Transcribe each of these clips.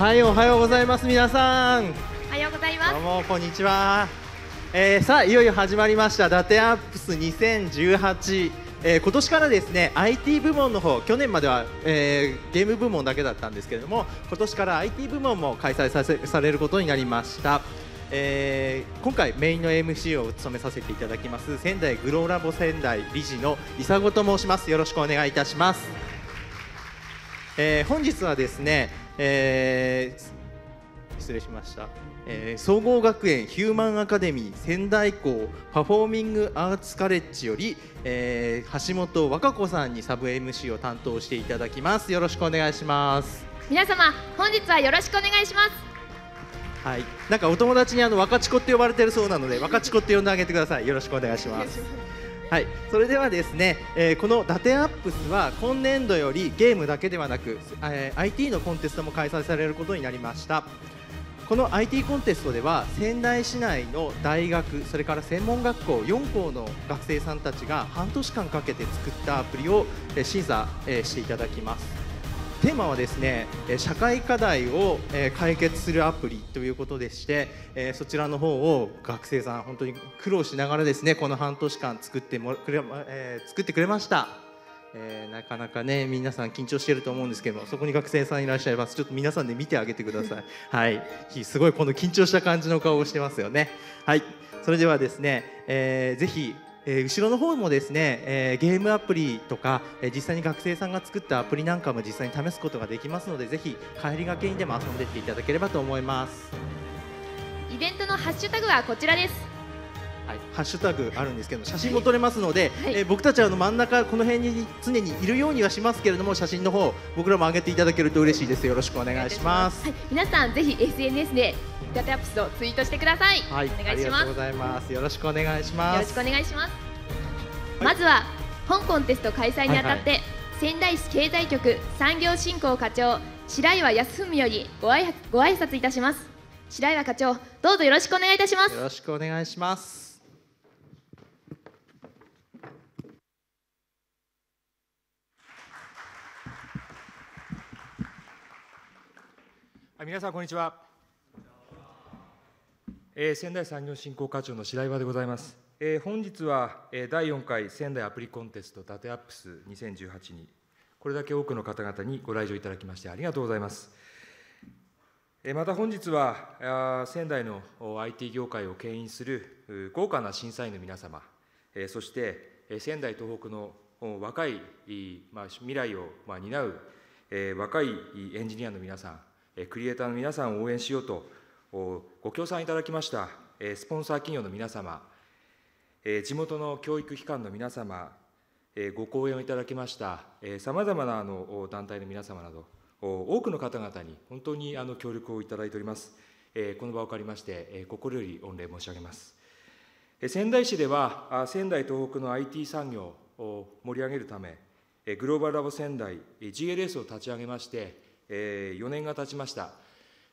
はいおはようございます皆さんおはようございますどうもこんにちは、えー、さあいよいよ始まりましたダテアップス2018えー、今年からですね IT 部門の方去年までは、えー、ゲーム部門だけだったんですけれども今年から IT 部門も開催させされることになりました、えー、今回メインの MC を務めさせていただきます仙台グローラボ仙台理事の伊佐子と申しますよろしくお願いいたします、えー、本日はですねえー、失礼しました、えー、総合学園ヒューマンアカデミー仙台校パフォーミングアーツカレッジより、えー、橋本和歌子さんにサブ MC を担当していただきますよろしくお願いします皆様本日はよろしくお願いしますはい、なんかお友達にあの若ちこって呼ばれてるそうなので、若ちこって呼んであげてください。よろしくお願いします。はいそれではですね、えー、この「ダテアップス」は今年度よりゲームだけではなく、えー、IT のコンテストも開催されることになりましたこの IT コンテストでは仙台市内の大学それから専門学校4校の学生さんたちが半年間かけて作ったアプリを審査していただきますテーマはですね社会課題を解決するアプリということでしてそちらの方を学生さん本当に苦労しながらですねこの半年間作ってもくれ、えー、作ってくれました、えー、なかなかね皆さん緊張してると思うんですけどそこに学生さんいらっしゃいますちょっと皆さんで見てあげてください はいすごいこの緊張した感じの顔をしてますよねはいそれではですね、えー、ぜひえ後ろの方もですね、えゲームアプリとか、え実際に学生さんが作ったアプリなんかも実際に試すことができますのでぜひ帰りがけにでも遊んでいっていただければと思いますイベントのハッシュタグはこちらですハッシュタグあるんですけど写真も撮れますので、え僕たちはあの真ん中この辺に常にいるようにはしますけれども写真の方僕らも上げていただけると嬉しいですよろしくお願いします、はい、皆さんぜひ SNS でダテアップスをツイートしてください、はい、お願いしますございますよろしくお願いしますよろしくお願いします、まずは本コンテスト開催にあたって、はいはい、仙台市経済局産業振興課長白岩康文よりご挨ご挨拶いたします白岩課長どうぞよろしくお願いいたしますよろしくお願いします皆さんこんにちは、えー、仙台産業振興課長の白岩でございます、えー、本日は、えー、第4回仙台アプリコンテスト伊達アップス2018にこれだけ多くの方々にご来場いただきましてありがとうございます、えー、また本日はあ仙台の IT 業界を牽引する豪華な審査員の皆様、えー、そして、えー、仙台東北の若い、まあ、未来を、まあ、担う、えー、若いエンジニアの皆さんクリエイターの皆さんを応援しようとご協賛いただきましたスポンサー企業の皆様地元の教育機関の皆様ご講演をいただきましたさまざまなあの団体の皆様など多くの方々に本当にあの協力をいただいておりますこの場を借りまして心より御礼申し上げます仙台市では仙台東北の IT 産業を盛り上げるためグローバルラボ仙台 GLS を立ち上げましてえ4年が経ちました。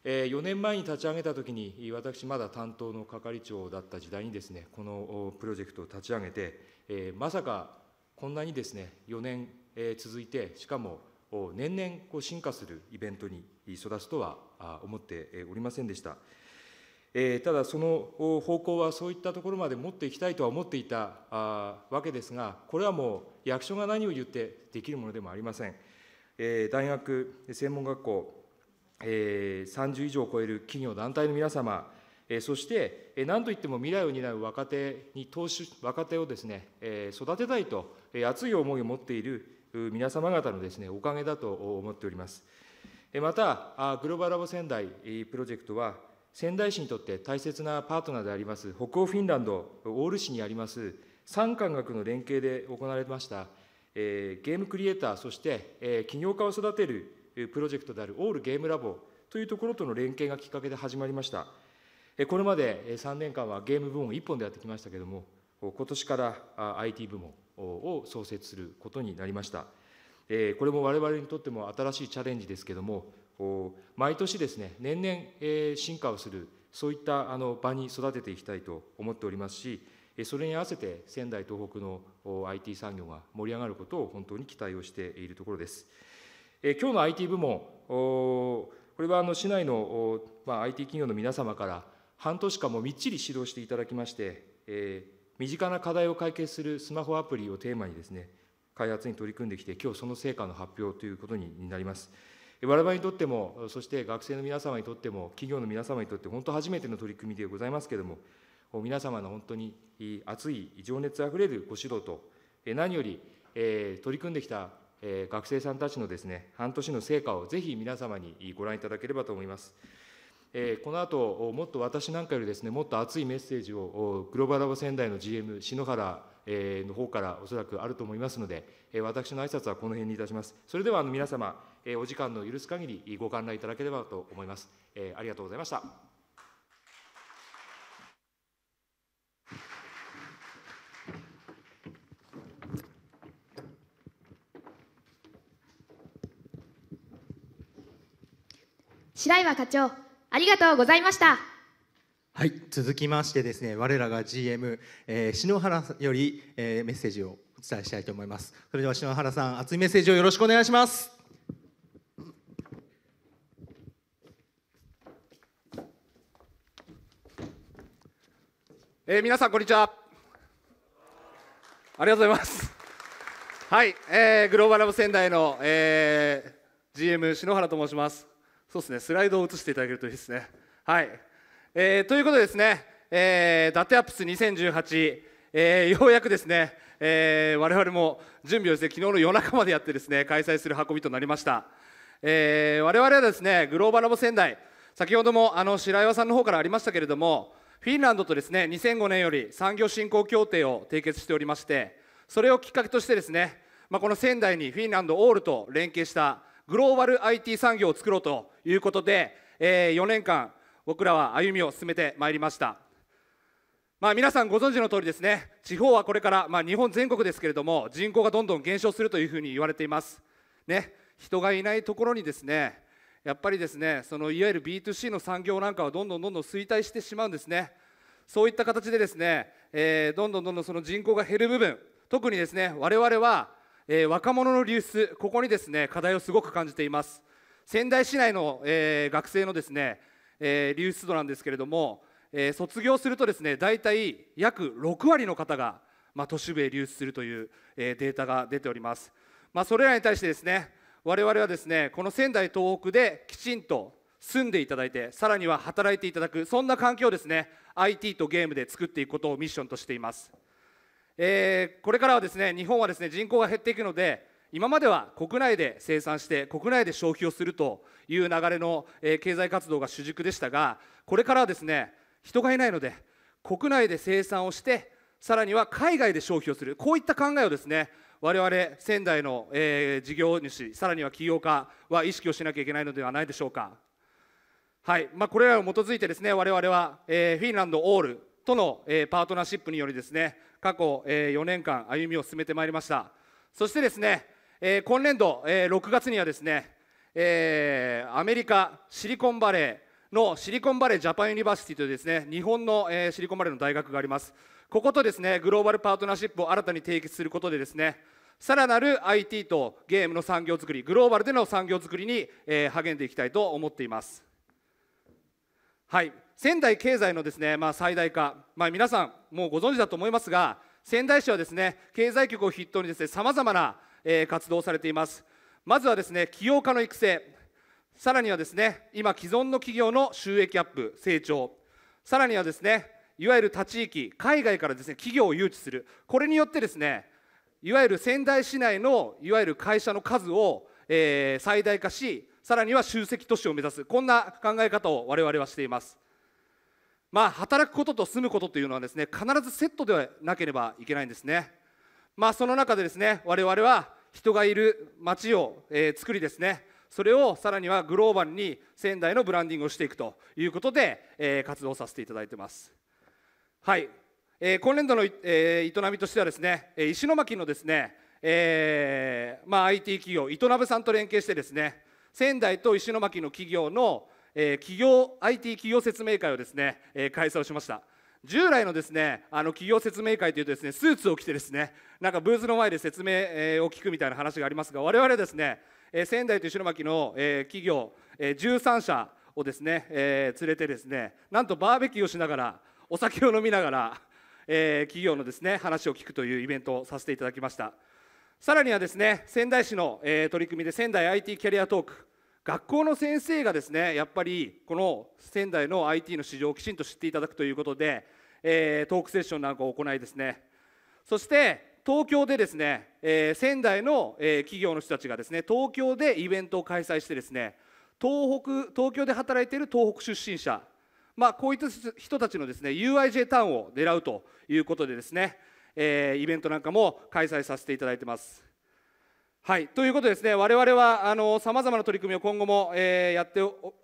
4年前に立ち上げたときに、私、まだ担当の係長だった時代にですね、このプロジェクトを立ち上げて、まさかこんなにですね、4年続いて、しかも年々こう進化するイベントに育つとは思っておりませんでした。ただ、その方向はそういったところまで持っていきたいとは思っていたわけですが、これはもう役所が何を言ってできるものでもありません。え大学、専門学校、え30以上を超える企業、団体の皆様、えそして、えんといっても未来を担う若手に投資、若手をですね、え育てたいと、え熱い思いを持っている皆様方のですね、おかげだと思っております。また、グローバルラボ仙台プロジェクトは、仙台市にとって大切なパートナーであります、北欧フィンランド、オール市にあります、産官学の連携で行われました、えゲームクリエイター、そして、え起業家を育てるプロジェクトであるオールゲームラボというところとの連携がきっかけで始まりました。これまで3年間はゲーム部門1本でやってきましたけれども、今年から IT 部門を創設することになりました。これも我々にとっても新しいチャレンジですけれども、毎年ですね、年々進化をする、そういった場に育てていきたいと思っておりますし、それに合わせて仙台、東北の IT 産業が盛り上がることを本当に期待をしているところです。え今日の IT 部門、これはあの市内の、ま IT 企業の皆様から半年間もみっちり指導していただきまして、え身近な課題を解決するスマホアプリをテーマにですね、開発に取り組んできて、今日その成果の発表ということになります。我々にとっても、そして学生の皆様にとっても、企業の皆様にとって、本当初めての取り組みでございますけれども、皆様の本当に熱い情熱あふれるご指導と、何より取り組んできた学生さんたちのですね、半年の成果をぜひ皆様にご覧いただければと思います。この後、もっと私なんかよりですね、もっと熱いメッセージをグローバルラボ仙台の GM、篠原の方からおそらくあると思いますので、私の挨拶はこの辺にいたします。それでは皆様、お時間の許す限りご観覧いただければと思います。ありがとうございました。白岩課長ありがとうございましたはい続きましてですね我らが GM、えー、篠原より、えー、メッセージをお伝えしたいと思いますそれでは篠原さん熱いメッセージをよろしくお願いしますえー、皆さんこんにちはありがとうございますはい、えー、グローバルラブ仙台の、えー、GM 篠原と申しますそうですね、スライドを映していただけるといいですね。はい、えー、ということでですね、えー、ダテアップス2018、えー、ようやくですね、えー、我々も準備をして昨日の夜中までやってですね開催する運びとなりました、えー、我々はですねグローバルラボ仙台先ほどもあの白岩さんの方からありましたけれどもフィンランドとですね2005年より産業振興協定を締結しておりましてそれをきっかけとしてですね、まあ、この仙台にフィンランドオールと連携したグローバル IT 産業を作ろうということで、え4年間僕らは歩みを進めてまいりました。まあ、皆さんご存知の通りですね地方はこれから、まあ、日本全国ですけれども人口がどんどん減少するというふうに言われています。ね、人がいないところにですねやっぱりですねそのいわゆる B2C の産業なんかはどんどんどんどん衰退してしまうんですね。そういった形でですね、えー、どんどんどんどんその人口が減る部分特にですね我々はえー、若者の流出ここにですね課題をすごく感じています仙台市内の、えー、学生のですね、えー、流出度なんですけれども、え卒業するとですね大体約6割の方が、まあ、都市部へ流出するという、えデータが出ております、まあ、それらに対してですね我々はですねこの仙台東北できちんと住んでいただいてさらには働いていただくそんな環境をですね IT とゲームで作っていくことをミッションとしていますえー、これからはですね日本はですね人口が減っていくので今までは国内で生産して国内で消費をするという流れの、えー、経済活動が主軸でしたがこれからはですね人がいないので国内で生産をしてさらには海外で消費をするこういった考えをですね我々仙台の、えー、事業主さらには起業家は意識をしなきゃいけないのではないでしょうかはいまあ、これらを基づいてですね我々は、えー、フィンランドオールとの、えー、パートナーシップによりですね過去、え4年間歩みを進めてまいりましたそしてですね、え今年度、え6月にはですね、えアメリカシリコンバレーのシリコンバレージャパンユニバーシティというですね日本の、えシリコンバレーの大学がありますこことですねグローバルパートナーシップを新たに締結することでですねさらなる IT とゲームの産業づくりグローバルでの産業づくりに、え励んでいきたいと思っていますはい仙台経済のですね、まあ、最大化、まあ、皆さんもうご存知だと思いますが仙台市はですね経済局を筆頭にですねさまざまな、えー、活動をされていますまずはですね起業家の育成さらにはですね今既存の企業の収益アップ成長さらにはですねいわゆる他地域海外からですね企業を誘致するこれによってですねいわゆる仙台市内のいわゆる会社の数を、えー、最大化しさらには集積都市を目指すこんな考え方を我々はしていますまあ、働くことと住むことというのはですね必ずセットではなければいけないんですね、まあ、その中でですね我々は人がいる街を、えー、作りですねそれをさらにはグローバルに仙台のブランディングをしていくということで、えー、活動させていただいてますはい、えー、今年度の、えー、営みとしてはですね石巻のですね、えーまあ、IT 企業イトさんと連携してですね仙台と石巻の企業のえ企業 IT 企業説明会をですね、え開催をしました従来のですねあの企業説明会というとですねスーツを着てですねなんかブースの前で説明を聞くみたいな話がありますが我々ですね仙台と石巻の企業13社をですね、え連れてですねなんとバーベキューをしながらお酒を飲みながら、え企業のですね話を聞くというイベントをさせていただきましたさらにはですね仙台市の、え取り組みで仙台 IT キャリアトーク学校の先生がですねやっぱりこの仙台の IT の市場をきちんと知っていただくということで、えー、トークセッションなんかを行いですねそして東京でですね、えー、仙台の、えー、企業の人たちがですね東京でイベントを開催してですね東北東京で働いている東北出身者、まあ、こういった人たちのですね UIJ ターンを狙うということでですね、えー、イベントなんかも開催させていただいてます。はい、ということですね我々はさまざまな取り組みを今後も、えー、やって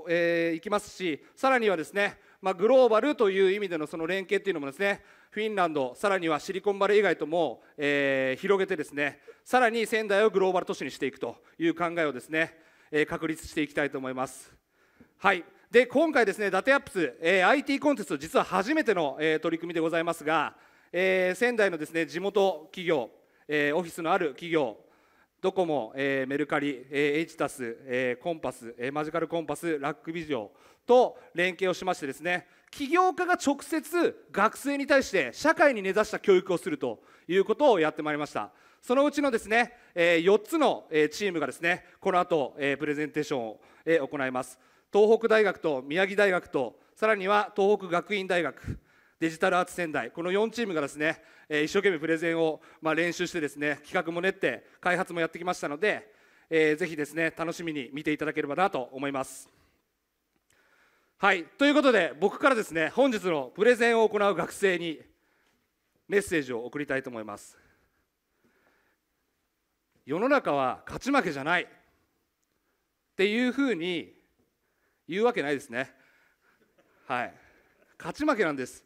えー、いきますしさらにはですね、まあ、グローバルという意味でのその連携っていうのもですねフィンランドさらにはシリコンバレー以外とも、えー、広げてですねさらに仙台をグローバル都市にしていくという考えをですね、え確立していきたいと思います。はいで今回ですね、ダテアップス、え IT コンテスト、実は初めての、え取り組みでございますが、え仙台のですね地元企業、えオフィスのある企業、ドコモ、えー、メルカリ、えー、エイジタス、えー、コンパス、えー、マジカルコンパス、ラックビジョンと連携をしましてですね、起業家が直接学生に対して社会に根ざした教育をするということをやってまいりました。そのうちのですね、えー、4つのチームがですね、この後、えー、プレゼンテーションを、えー、行います。東北大学と宮城大学と、さらには東北学院大学、デジタルアーツ仙台この4チームがですね、えー、一生懸命プレゼンを、まあ、練習してですね企画も練って開発もやってきましたので、えー、ぜひですね楽しみに見ていただければなと思いますはいということで僕からですね本日のプレゼンを行う学生にメッセージを送りたいと思います世の中は勝ち負けじゃないっていうふうに言うわけないですねはい勝ち負けなんです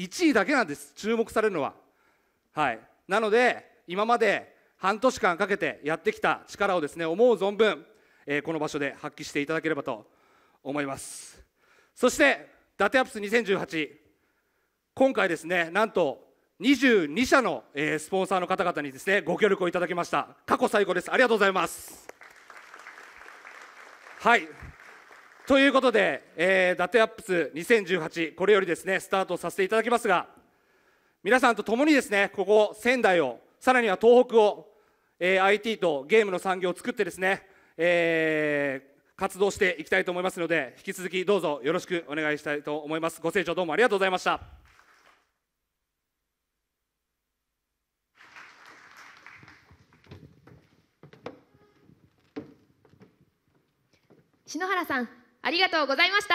1位だけなんです注目されるのははいなので今まで半年間かけてやってきた力をですね思う存分、えー、この場所で発揮していただければと思いますそして「ダテアップス2018」今回ですねなんと22社の、えー、スポンサーの方々にですねご協力をいただきました過去最高ですありがとうございますはいということで、えー、伊達アップス2018これよりですねスタートさせていただきますが皆さんと共にですねここ仙台をさらには東北を、えー、IT とゲームの産業を作ってですね、えー、活動していきたいと思いますので引き続きどうぞよろしくお願いしたいと思いますご清聴どうもありがとうございました篠原さんありがとうございました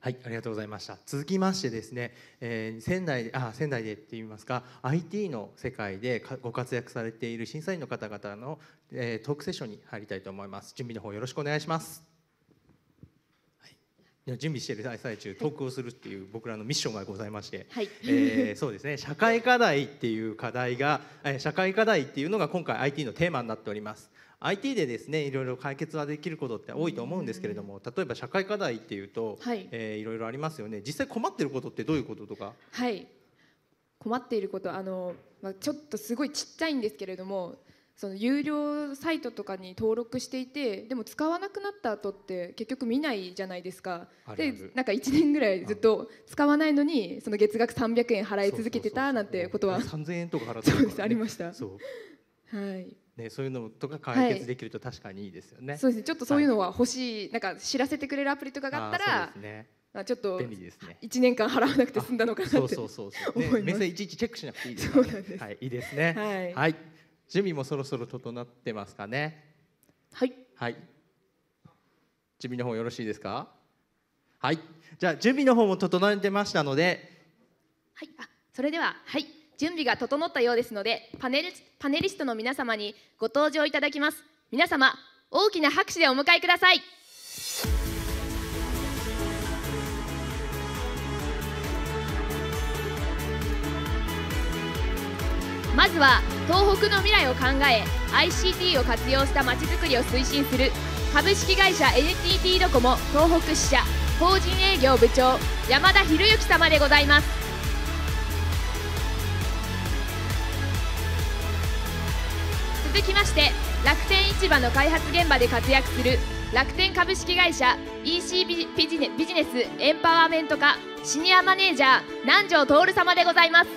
はい、ありがとうございました。続きましてですね、えー、仙台あ仙台でって言いますか、IT の世界でご活躍されている審査員の方々の、えー、トークセッションに入りたいと思います。準備の方よろしくお願いします。はい、準備している最中、トークをするっていう僕らのミッションがございまして、はい、えー、そうですね、社会課題っていう課題が、え社会課題っていうのが今回 IT のテーマになっております。IT でですねいろいろ解決はできることって多いと思うんですけれども例えば社会課題っていうと、はいえー、いろいろありますよね実際困ってることってどういうこととかはい困っていることあの、まあ、ちょっとすごいちっちゃいんですけれどもその有料サイトとかに登録していてでも使わなくなった後って結局見ないじゃないですかでなんか1年ぐらいずっと使わないのにその月額300円払い続けてたなんてことは3000 円とか払ってた、ね、そうですありましたはいね、そういうのとか解決できると確かにいいですよね、はい、そうですねちょっとそういうのは欲しい、はい、なんか知らせてくれるアプリとかがあったらあちょっと便利ですね。一年間払わなくて済んだのかなそうそうそうそう、ね、目線いちいちチェックしなくていいですから、ね、はい、いいですね、はい、はい、準備もそろそろ整ってますかねはい、はい、準備の方よろしいですかはいじゃあ準備の方も整えてましたのではいあそれでははい準備が整ったようですのでパネルパネリストの皆様にご登場いただきます皆様大きな拍手でお迎えくださいまずは東北の未来を考え ICT を活用したまちづくりを推進する株式会社 NTT ドコモ東北支社法人営業部長山田博之様でございます続きまして楽天市場の開発現場で活躍する楽天株式会社 EC ビジネビジネスエンパワーメント課シニアマネージャー南條徹様でございます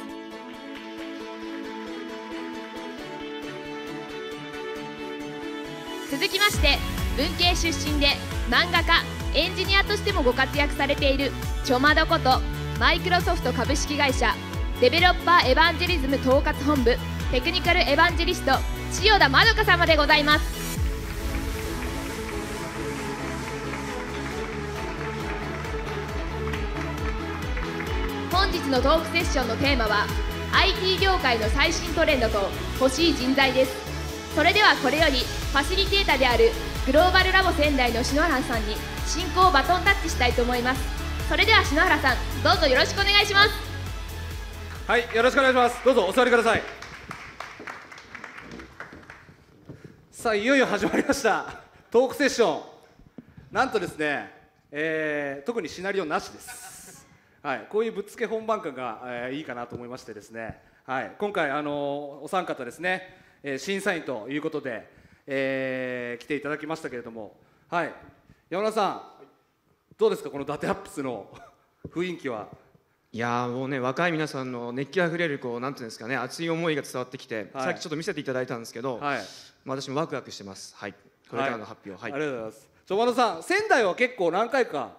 続きまして文系出身で漫画家エンジニアとしてもご活躍されているちょまどことマイクロソフト株式会社デベロッパーエヴァンジェリズム統括本部テクニカルエヴァンジェリスト千代田まどか様でございます本日のトークセッションのテーマは IT 業界の最新トレンドと欲しい人材ですそれではこれよりファシリテーターであるグローバルラボ仙台の篠原さんに進行をバトンタッチしたいと思いますそれでは篠原さんどうぞよろしくお願いしますはいよろしくお願いしますどうぞお座りくださいさあいよいよ始まりましたトークセッションなんとですね、えー、特にシナリオなしですはいこういうぶっつけ本番感が、えー、いいかなと思いましてですねはい今回あのー、お三方ですね、えー、審査員ということで、えー、来ていただきましたけれどもはい山田さん、どうですかこの伊達アップスの 雰囲気はいやもうね若い皆さんの熱気あふれるこうなんていうんですかね熱い思いが伝わってきて、はい、さっきちょっと見せていただいたんですけど、はい、私もワクワクしてますはいこれからの発表、はい、はい、ありがとうございますちょ和田さん仙台は結構何回か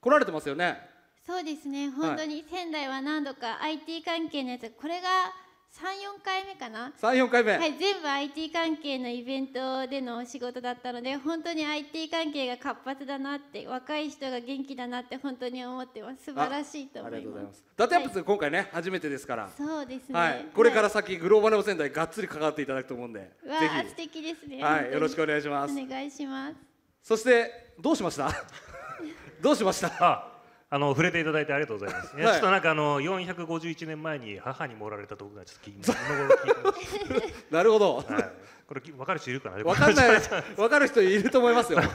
来られてますよねそうですね本当に仙台は何度か IT 関係のやつこれが三四回目かな三四回目はい全部 IT 関係のイベントでのお仕事だったので本当に IT 関係が活発だなって若い人が元気だなって本当に思ってます素晴らしいと思いますありがとうございますダテアップス、今回ね初めてですからそうですね、はい、これから先、はい、グローバルお仙台がっつり関わっていただくと思うんでわあ素敵ですねはいよろしくお願いしますお願いしますそしてどうしました どうしましたあの触れていただいてありがとうございます。はい、ちょっとなんかあの四百五十一年前に母に盛られたとこがちょっと今頃聞い なるほど。はい、これわかる人いるかな。わかんない。わかる人いると思いますよ。す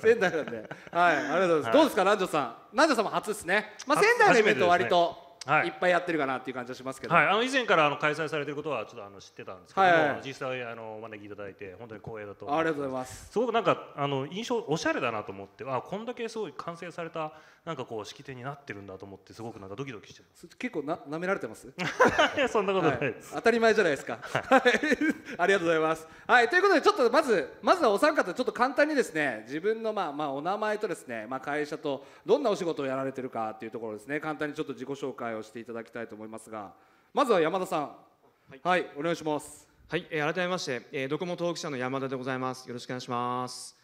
仙台なんで。はい、ありがとうございます。はい、どうですか、南條さん。南條さんも初ですね。まあ仙台のイベント割と、はい、いっぱいやってるかなっていう感じがしますけど、はい、あの以前からあの開催されてることはちょっとあの知ってたんですけども、はいはい、実際あのお招きいただいて本当に光栄だとありがとうございますすごくなんかあの印象おしゃれだなと思ってあこんだけすごい完成されたなんかこう式典になってるんだと思ってすごくなんかドキドキしてます結構な舐められてます そんなことないです、はい、当たり前じゃないですか、はい、ありがとうございますはいということでちょっとまずまずはお三方ちょっと簡単にですね自分のまあまあお名前とですねまあ会社とどんなお仕事をやられてるかっていうところですね簡単にちょっと自己紹介をしていただきたいと思いますがまずは山田さん、はい、はい、お願いしますはい、えー、改めまして、えー、ドコモ東北社の山田でございますよろしくお願いします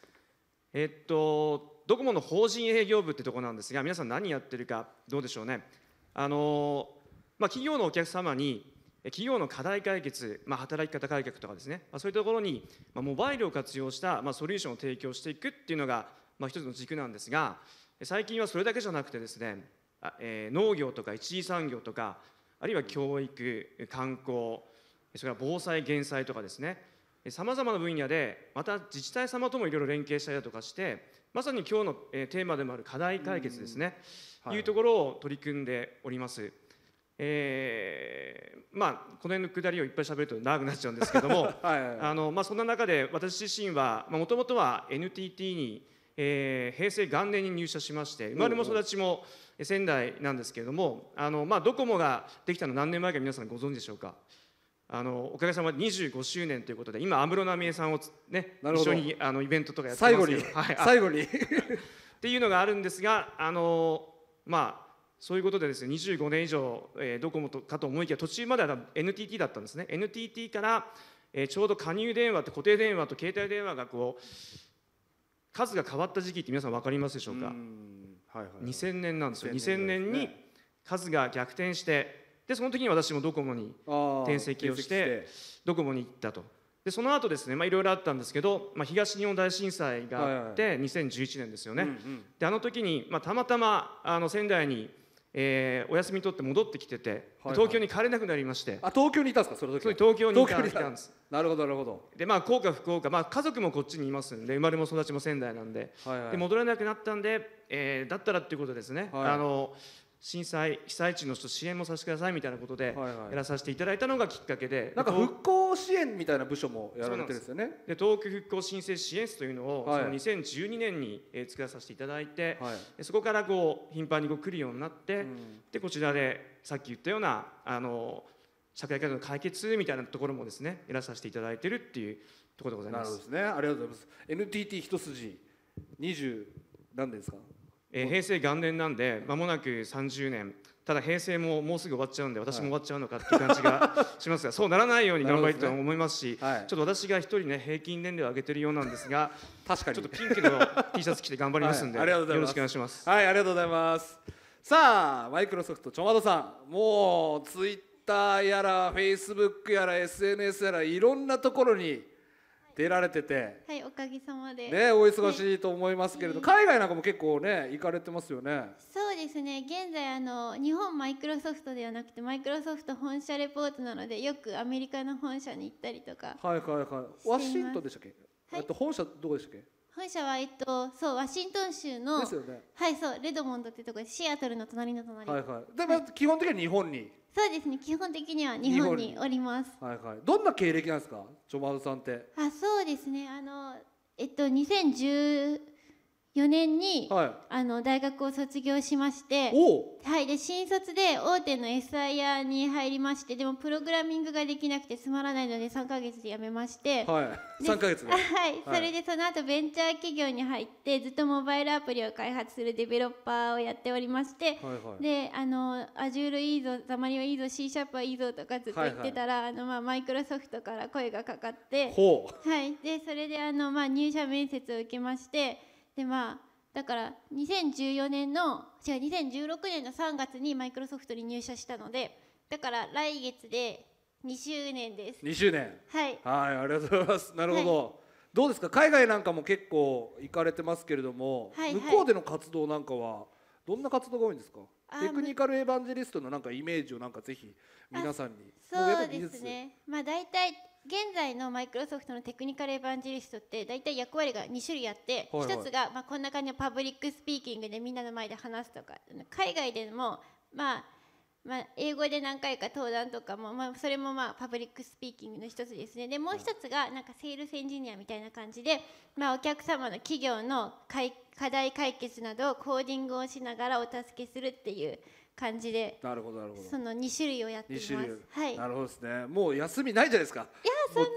えー、っとドコモの法人営業部ってとこなんですが皆さん何やってるかどうでしょうねあの、まあ、企業のお客様に企業の課題解決、まあ、働き方改革とかですね、まあ、そういうところに、まあ、モバイルを活用した、まあ、ソリューションを提供していくっていうのが、まあ、一つの軸なんですが最近はそれだけじゃなくてですね、えー、農業とか一次産業とかあるいは教育観光それから防災減災とかですねさまざまな分野でまた自治体様ともいろいろ連携したりだとかしてまさに今日のテーマでもある課題解決ですね、はい、いうところを取り組んでおります。えー、まあこの辺のくだりをいっぱい喋ると長くなっちゃうんですけども あのまあそんな中で私自身はもともとは NTT に、えー、平成元年に入社しまして生まれも育ちも仙台なんですけれどもあのまあドコモができたの何年前か皆さんご存知でしょうか。あのおかげさまで25周年ということで今安室奈美恵さんをね一緒にあのイベントとかやってますけど最後に、はい、最後に っていうのがあるんですがあのまあそういうことでですね25年以上、えー、ドコモとかと思いきや途中までは NTT だったんですね NTT から、えー、ちょうど加入電話と固定電話と携帯電話がこう数が変わった時期って皆さん分かりますでしょうかう、はいはいはい、2000年なんですよ2000年に数が逆転してでその時に私もドコモに転籍をしてドコモに行ったとでその後ですねいろいろあったんですけど、まあ、東日本大震災があって2011年ですよね、うんうん、であの時に、まあ、たまたまあの仙台に、えー、お休み取って戻ってきてて、はいはい、東京に帰れなくなりましてあ東京にいたんですかその時東京にいたんですなるほどなるほどでまあ福岡福岡、まあ、家族もこっちにいますんで生まれも育ちも仙台なんではいはい、で戻れなくなったんで、えー、だったらっていうことですね、はい、あの震災被災地の人支援もさせてくださいみたいなことでやらさせていただいたのがきっかけで、なんか復興支援みたいな部署もやられてるんですよねで東京復興申請支援室というのを、その2012年に、え作らさせていただいて、はい、そこからこう頻繁にこう来るようになって、うん、でこちらでさっき言ったようなあの社会課題の解決みたいなところもですねやらさせていただいてるっていうところでございますなるほどですねありがとうございます NTT 一筋20何年ですかえー、平成元年なんでまもなく30年ただ平成ももうすぐ終わっちゃうんで私も終わっちゃうのかっていう感じがしますが、そうならないように頑張りたいと思いますし、ちょっと私が一人ね平均年齢を上げてるようなんですが 確かにちょっとピンクの T シャツ着て頑張りますんで、よろしくお願いしますはいありがとうございますさあマイクロソフトちょまどさんもうツイッターやらフェイスブックやら SNS やらいろんなところに出られててはいおかげさまでねお忙しいと思いますけれど、はい、海外なんかも結構ね行かれてますよねそうですね現在あの日本マイクロソフトではなくてマイクロソフト本社レポートなのでよくアメリカの本社に行ったりとかはいはいはいワシントンでしたっけ、はい、と本社どこでしたっけ本社はえっとそうワシントン州の、ですよ、ね、はいそうレドモンドってとこでシアトルの隣の隣はいはいで、はい、基本的には日本にそうですね基本的には日本におりますはいはいどんな経歴なんですかジョマウさんってあそうですねあのえっと2 0 1 4年に、はい、あの大学を卒業しましてはい、で新卒で大手の SIR に入りましてでもプログラミングができなくてつまらないので3か月で辞めまして、はい、3ヶ月 はい、それでその後ベンチャー企業に入ってずっとモバイルアプリを開発するデベロッパーをやっておりまして、はいはい、であの Azure いいぞたまにはいいぞ C シャープはいいぞとかずっと言ってたら、はいはい、あのまあ、マイクロソフトから声がかかってはい、でそれであの、まあ、入社面接を受けまして。でまあだから2014年の違う2016年の3月にマイクロソフトに入社したのでだから来月で2周年です2周年はいはいありがとうございますなるほど、はい、どうですか海外なんかも結構行かれてますけれども、はいはい、向こうでの活動なんかはどんな活動が多いんですかテクニカルエヴァンジェリストのなんかイメージをなんかぜひ皆さんにそうですねまあ大体現在のマイクロソフトのテクニカルエヴァンジェリストって大体役割が2種類あって1、つがまあこんな感じのパブリックスピーキングでみんなの前で話すとか海外でもまあまあ、英語で何回か登壇とかも、まあ、それもまあパブリックスピーキングの一つですねでもう一つがなんかセールスエンジニアみたいな感じで、まあ、お客様の企業の課題解決などをコーディングをしながらお助けするっていう感じでなるほどなるほどその二種類をやっています、はい、なるほどですねもう休みないじゃないですかいやそんなも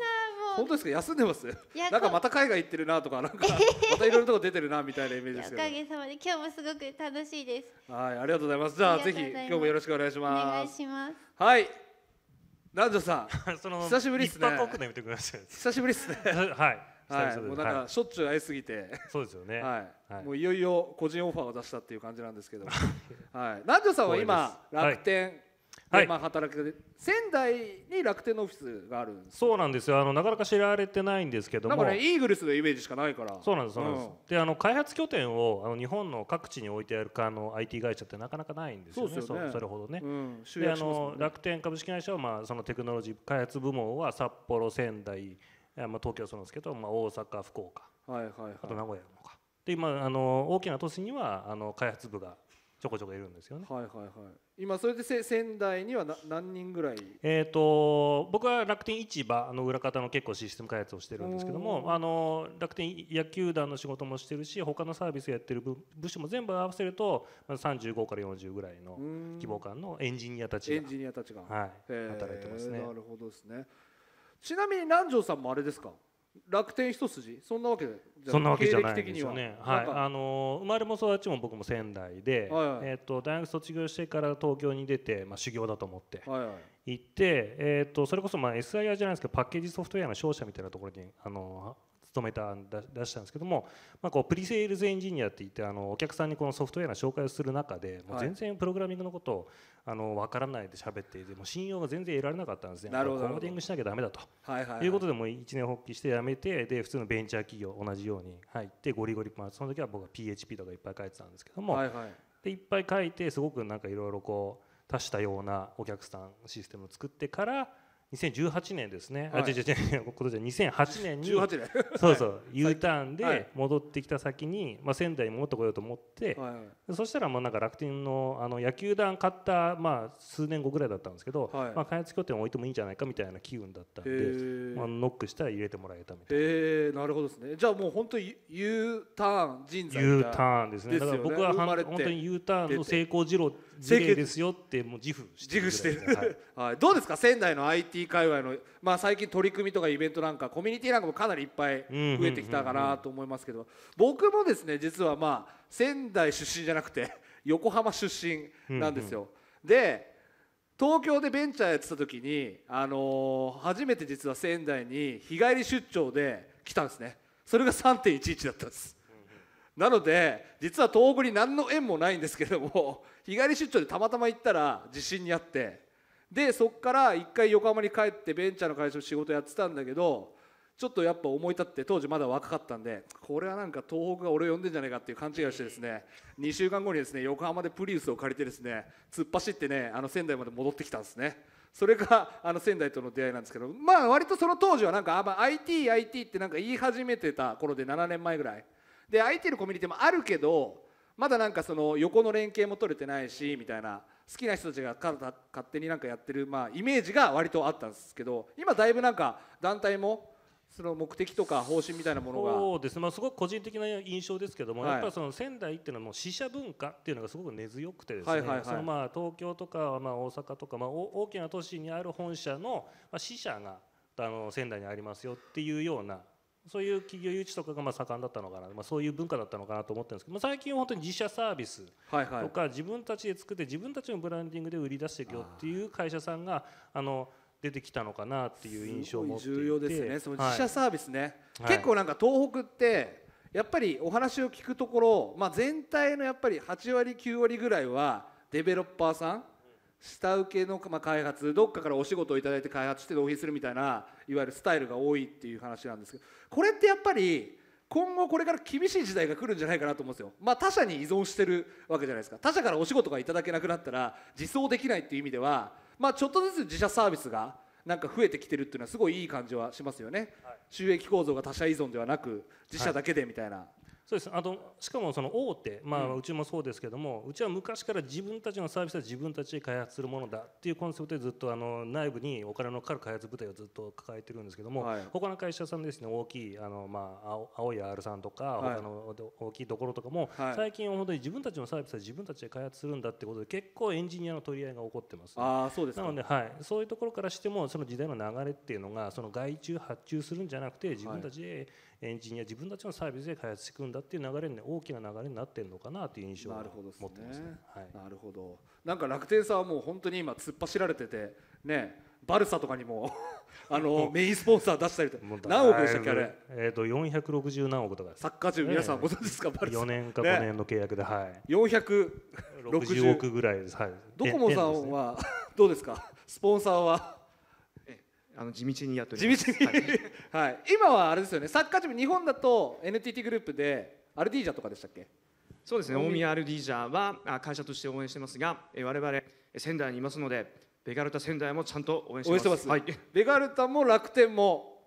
う本当ですか休んでますいや、なんかまた海外行ってるなとかなんか またいろいろとこ出てるなみたいなイメージですけおかげさまで今日もすごく楽しいですはいありがとうございますじゃあぜひ今日もよろしくお願いしますお願いしますはい南條さん 久しぶりですねのてください。久しぶりですね はいはい、もうなんかしょっちゅう会いすぎて、そうですよね、はいもういよいよ個人オファーを出したっていう感じなんですけど、はい、南條さんは今楽天で、まあ働く仙台に楽天のオフィスがあるそうなんですよあのなかなか知られてないんですけどもなんかねイーグルスのイメージしかないからそうなんですそうなんです、であの開発拠点をあの日本の各地に置いてあるかあの IT 会社ってなかなかないんですよねそれほどね,、であの楽天株式会社は、まあ、そのテクノロジー開発部門は札幌仙台まあ、東京そうなんですけど、まあ、大阪福岡、はいはいはい、あと名古屋とかで今あの大きな都市にはあの開発部がちょこちょこいるんですよね。はいはいはい。今それでせ仙台にはな何人ぐらい？えっ、ー、と僕は楽天市場の裏方の結構システム開発をしてるんですけども、あの楽天野球団の仕事もしてるし、他のサービスやってる部部署も全部合わせるとまあ、35から40ぐらいの希望感のエンジニアたちがエンジニアたちがはい働いてますね。なるほどですね。ちなみに南條さんもあれですか楽天一筋そんなわけそんなわけじゃないですよね。はい、あのー、生まれも育ちも僕も仙台で、はいはい、えっ、ー、と大学卒業してから東京に出てまあ修行だと思って、はいはい、行ってえっ、ー、とそれこそまあ SIR じゃないですけどパッケージソフトウェアの商社みたいなところにあの勤めたんだ出したんですけども、まあ、こうプリセールズエンジニアっていってあのお客さんにこのソフトウェアの紹介をする中で、もう全然プログラミングのことをあの分からないで喋っていても信用が全然得られなかったんですねなるほどコーディングしなきゃだめだと、はいはい、はい、いうことでもう一年発起してやめてで普通のベンチャー企業同じように入ってゴリゴリ、まあ、その時は僕は PHP とかいっぱい書いてたんですけども、はいはい、でいっぱい書いてすごくなんかいろいろこう足したようなお客さんシステムを作ってから2018年ですね、はい、あ違う違う今年は2008年にそうそう、はい、U ターンで戻ってきた先に、まあ、仙台に戻ってこようと思って、はい、そしたらもうなんか楽天のあの野球団買った、まあ、数年後ぐらいだったんですけど、はい、まあ、開発拠点を置いてもいいんじゃないかみたいな機運だったんで、まあ、ノックしたら入れてもらえたみたいな。えなるほどですねじゃあもう本当に U ターン人材 U ターンですね、ね、だから僕は本当に U ターンの成功事例事例ですよってもう自負して自負してる、はい、はい、どうですか仙台の IT 界隈の、まあ、最近取り組みとかイベントなんかコミュニティなんかもかなりいっぱい増えてきたかなと思いますけど、僕もですね実はまあ仙台出身じゃなくて 横浜出身なんですよ。うんうん、で東京でベンチャーやってた時に、あのー、初めて実は仙台に日帰り出張で来たんですねそれが3.11だったんですなので実は東北に何の縁もないんですけれども 日帰り出張でたまたま行ったら地震にあってでそこから一回横浜に帰ってベンチャーの会社の仕事やってたんだけどちょっとやっぱ思い立って当時まだ若かったんでこれはなんか東北が俺を呼んでんじゃないかっていう勘違いをしてですね2週間後にですね横浜でプリウスを借りてですね突っ走ってねあの仙台まで戻ってきたんですね。それがあの仙台との出会いなんですけどまあ割とその当時はなんか ITIT IT ってなんか言い始めてた頃で7年前ぐらいで空いてるコミュニティもあるけどまだなんかその横の連携も取れてないしみたいな好きな人たちが勝手になんかやってる、まあ、イメージが割とあったんですけど今だいぶなんか団体もその目的とか方針みたいなものがそうです、まあ、すごく個人的な印象ですけども、はい、やっぱりその仙台っていうのはもう死者文化っていうのがすごく根強くてですね、はいはい、そのまあ東京とかまあ大阪とかまあ大きな都市にある本社の死者があの仙台にありますよっていうようなそういう企業誘致とかがまあ盛んだったのかな、まあ、そういう文化だったのかなと思ってるんですけど、まあ、最近は本当に自社サービスとか自分たちで作って自分たちのブランディングで売り出していくよっていう会社さんがあの出てきたのかなっていう印象も重要ですねその自社サービスね、はい、結構なんか東北ってやっぱりお話を聞くところ、まあ、全体のやっぱり8割9割ぐらいはデベロッパーさん下請けの、ま開発どっかからお仕事を頂いて開発して納品するみたいないわゆるスタイルが多いっていう話なんですけどこれってやっぱり今後これから厳しい時代が来るんじゃないかなと思うんですよ、まあ、他社に依存してるわけじゃないですか他社からお仕事がいただけなくなったら自走できないっていう意味では、まあ、ちょっとずつ自社サービスがなんか増えてきてるっていうのはすごいいい感じはしますよね、はい、収益構造が他社依存ではなく自社だけでみたいな、はいそうですあとしかもその大手、まあ、うちもそうですけども、うん、うちは昔から自分たちのサービスは自分たちで開発するものだっていうコンセプトでずっとあの内部にお金のかかる開発部隊をずっと抱えてるんですけども、はい、他の会社さんですね大きいあの、まあ、青い R さんとか、は他の大きいところとかも、はい、最近は本当に自分たちのサービスは自分たちで開発するんだってことで結構エンジニアの取り合いが起こってます、ね、あそうですなので、はい、そういうところからしてもその時代の流れっていうのがその外注発注するんじゃなくて自分たちで、エンジニア自分たちのサービスで開発していくんだっていう流れに、大きな流れになってるのかなという印象を持ってますね。ねはい、なるほどなんか楽天さんはもう本当に今突っ走られててねバルサとかにも あのメインスポンサー出したりと何億でしたっけあれ、えーと、と460何億とかサッカー中、皆さんご存知ですか、バルサ4年か5年の契約で、はい、460億ぐらいです、はい、ドコモさんは、ね、どうですかスポンサーはあの地道にやっております地道に、はい、はい、今はあれですよねサッカーチーム日本だと NTT グループでアルディージャとかでしたっけそうですね大宮アルディージャは会社として応援してますが我々仙台にいますのでベガルタ仙台もちゃんと応援してます、はい、ベガルタも楽天も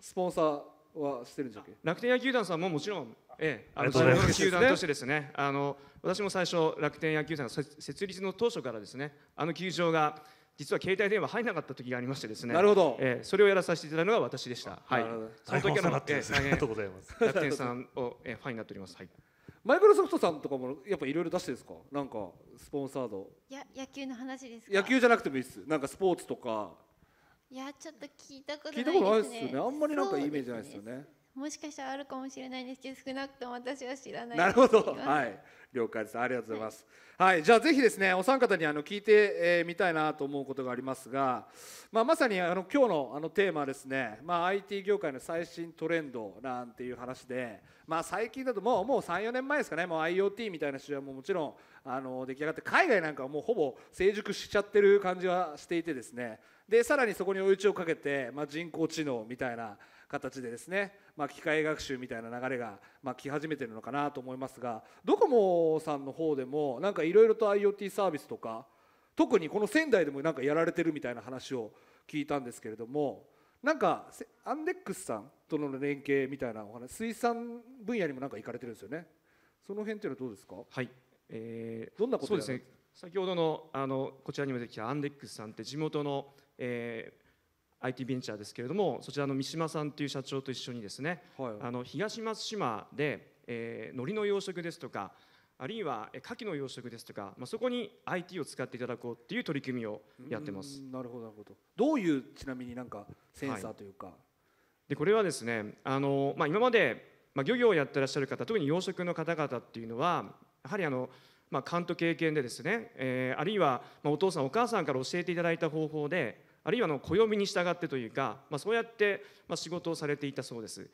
スポンサーはしてるんじゃ楽天野球団さんももちろんええ、あの野球団としてですね、あの私も最初楽天野球団設立の当初からですね、あの球場が実は携帯電話入らなかった時がありましてですねなるほど、えー、それをやらさせていただいたのが私でしたはいその時はなってありがとうございます楽天さんを、えー、ファンになっておりますはいマイクロソフトさんとかもやっぱいろいろ出してですかなんかスポンサードや野球の話です野球じゃなくてもいいですなんかスポーツとかいやちょっと聞いたことないですね聞いたことないですよねあんまりなんかイメージないですよねもしかしたらあるかもしれないんですけど少なくとも私は知らないなるほどはい了解ですありがとうございます、はい、はい、じゃあぜひですねお三方にあの聞いてみたいなと思うことがありますが、まあ、まさにあの今日のあのテーマはですね、まあ、IT 業界の最新トレンドなんていう話で、まあ、最近だともうもう34年前ですかねもう IoT みたいな市場ももちろんあの出来上がって海外なんかはもうほぼ成熟しちゃってる感じはしていてですねでさらにそこに追い打ちをかけて、まあ、人工知能みたいな形でですね、まあ、機械学習みたいな流れが、まあ、来始めてるのかなと思いますがドコモさんの方でもなんかいろいろと IoT サービスとか特にこの仙台でもなんかやられてるみたいな話を聞いたんですけれどもなんかアンデックスさんとの連携みたいなお話水産分野にもなんか行かれてるんですよねその辺っていうのはどうですかはい、えー、どんなことですか、ね、先ほどのあのこちらにも出てきたアンデックスさんって地元の、えー IT ベンチャーですけれどもそちらの三島さんという社長と一緒にですね、はい、あの東松島で、えー、海苔の養殖ですとかあるいは牡蠣の養殖ですとか、まあ、そこに IT を使っていただこうっていう取り組みをやってますなるほどなるほどどういうちなみになんかセンサーというか、はい、でこれはですねあの、まあ、今まで、まあ、漁業をやってらっしゃる方特に養殖の方々っていうのはやはりあのまあ、勘と経験でですね、えー、あるいは、まあ、お父さんお母さんから教えていただいた方法であるいはの暦に従ってというか、まあ、そうやって、ま仕事をされていたそうです。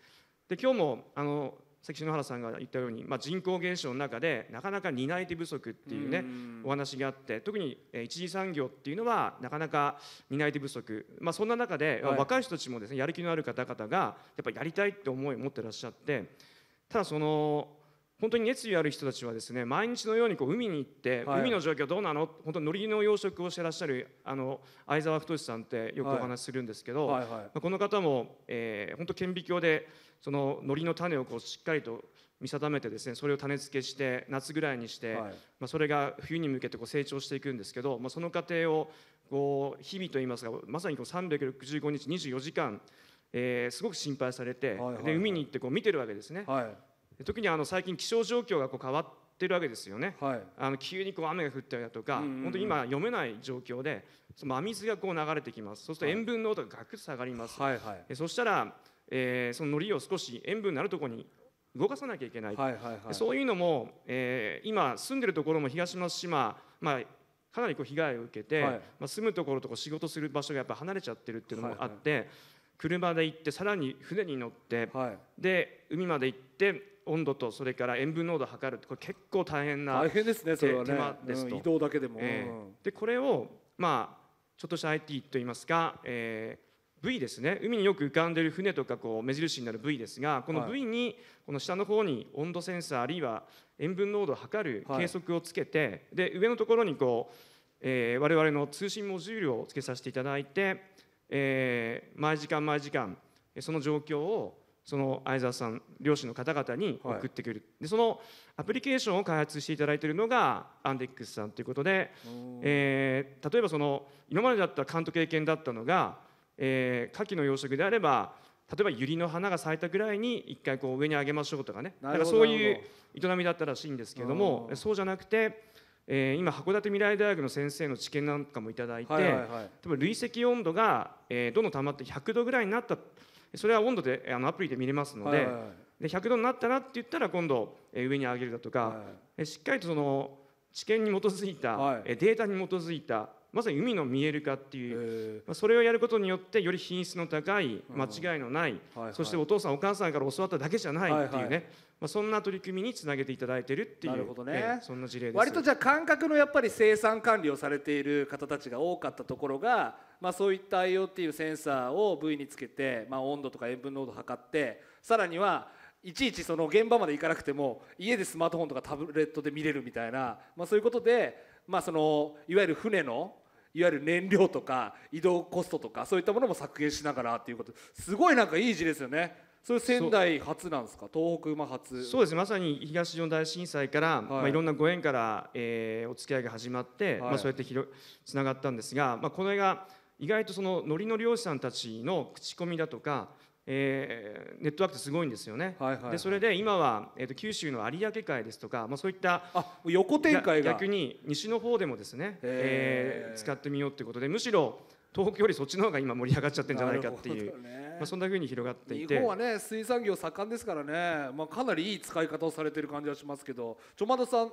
で今日もあの関篠原さんが言ったように、まあ、人口減少の中でなかなか担い手不足っていうねお話があって特に一次産業っていうのはなかなか担い手不足、まあ、そんな中で、はい、若い人たちもですねやる気のある方々がやっぱりやりたいって思いを持ってらっしゃってただその本当に熱意ある人たちはですね毎日のようにこう海に行って、はい、海の状況どうなの本当に海苔の養殖をしてらっしゃるあの相沢太さんってよくお話しするんですけど、この方も、えー、本当顕微鏡でその海苔の種をこうしっかりと見定めてですねそれを種付けして夏ぐらいにして、はい、まあ、それが冬に向けてこう成長していくんですけど、まあ、その過程をこう日々といいますかまさにこう365日24時間、えー、すごく心配されて、で海に行ってこう見てるわけですね。はい特にあの最近気象状況がこう変わってるわけですよね、はい、あの急にこう雨が降ったりだとか、うんうん、本当に今読めない状況でその真水がこう流れてきますそうすると塩分濃度がガクッと下がります、はいはい、そしたら、えー、そののりを少し塩分のあるところに動かさなきゃいけないはいはいはい、そういうのも、えー、今住んでるところも東松島、まあ、かなりこう被害を受けて、はい、まあ、住むところとか仕事する場所がやっぱ離れちゃってるっていうのもあって、はいはい、車で行ってさらに船に乗って、はい、で海まで行って温度とそれから塩分濃度を測るこれ結構大変な大変ですねそれはね手間ですと、移動だけでも、えー、でこれをまあちょっとした IT といいますか、えー、V ですね海によく浮かんでいる船とかこう目印になる V ですがこの V にこの下の方に温度センサーあるいは塩分濃度を測る計測をつけて、で上のところにこう、えー、我々の通信モジュールをつけさせていただいて、えー、毎時間毎時間その状況をその相沢さん漁師の方々に送ってくる、はい、でそのアプリケーションを開発していただいているのがアンデックスさんということで、えー、例えばその今までだったら監督経験だったのが、えー、牡蠣の養殖であれば例えばユリの花が咲いたぐらいに一回こう上に上げましょうとかねだからそういう営みだったらしいんですけれどもそうじゃなくて、えー、今函館未来大学の先生の知見なんかも頂いて、はいはいはい、例えば累積温度が、えー、どんどん溜まって100度ぐらいになった。それは温度であのアプリで見れますのではいはいで100度になったらって言ったら今度、え上に上げるだとか、はい、しっかりとその知見に基づいた、はい、データに基づいたまさに海の見える化っていう、まあ、それをやることによってより品質の高い間違いのない、うんはいはい、そしてお父さんお母さんから教わっただけじゃないっていうね、はいはい、まあ、そんな取り組みにつなげていただいてるっていうなるほどね、そんな事例です割とじゃあ感覚のやっぱり生産管理をされている方たちが多かったところがまあ、そういった IoT のセンサーを部位につけて、まあ、温度とか塩分濃度を測ってさらにはいちいちその現場まで行かなくても家でスマートフォンとかタブレットで見れるみたいな、まあ、そういうことで、まあ、そのいわゆる船のいわゆる燃料とか移動コストとかそういったものも削減しながらっていうことすごいなんかいい字ですよね。それ仙台初なんですか東北馬初そうですまさに東日本大震災から、はいまあ、いろんなご縁から、えー、お付き合いが始まって、はい、まあ、そうやってつながったんですが、まあ、これが意外とそのノリの漁師さんたちの口コミだとか、えー、ネットワークってすごいんですよね、はいはいはい、でそれで今は、えーと、九州の有明海ですとか、まあ、そういった横展開が逆に西の方でもですね、えー、使ってみようということでむしろ東京よりそっちの方が今盛り上がっちゃってるんじゃないかっていう、ね、まあ、そんなふうに広がっていて日本はね水産業盛んですからね、まあ、かなりいい使い方をされてる感じはしますけどちょまださん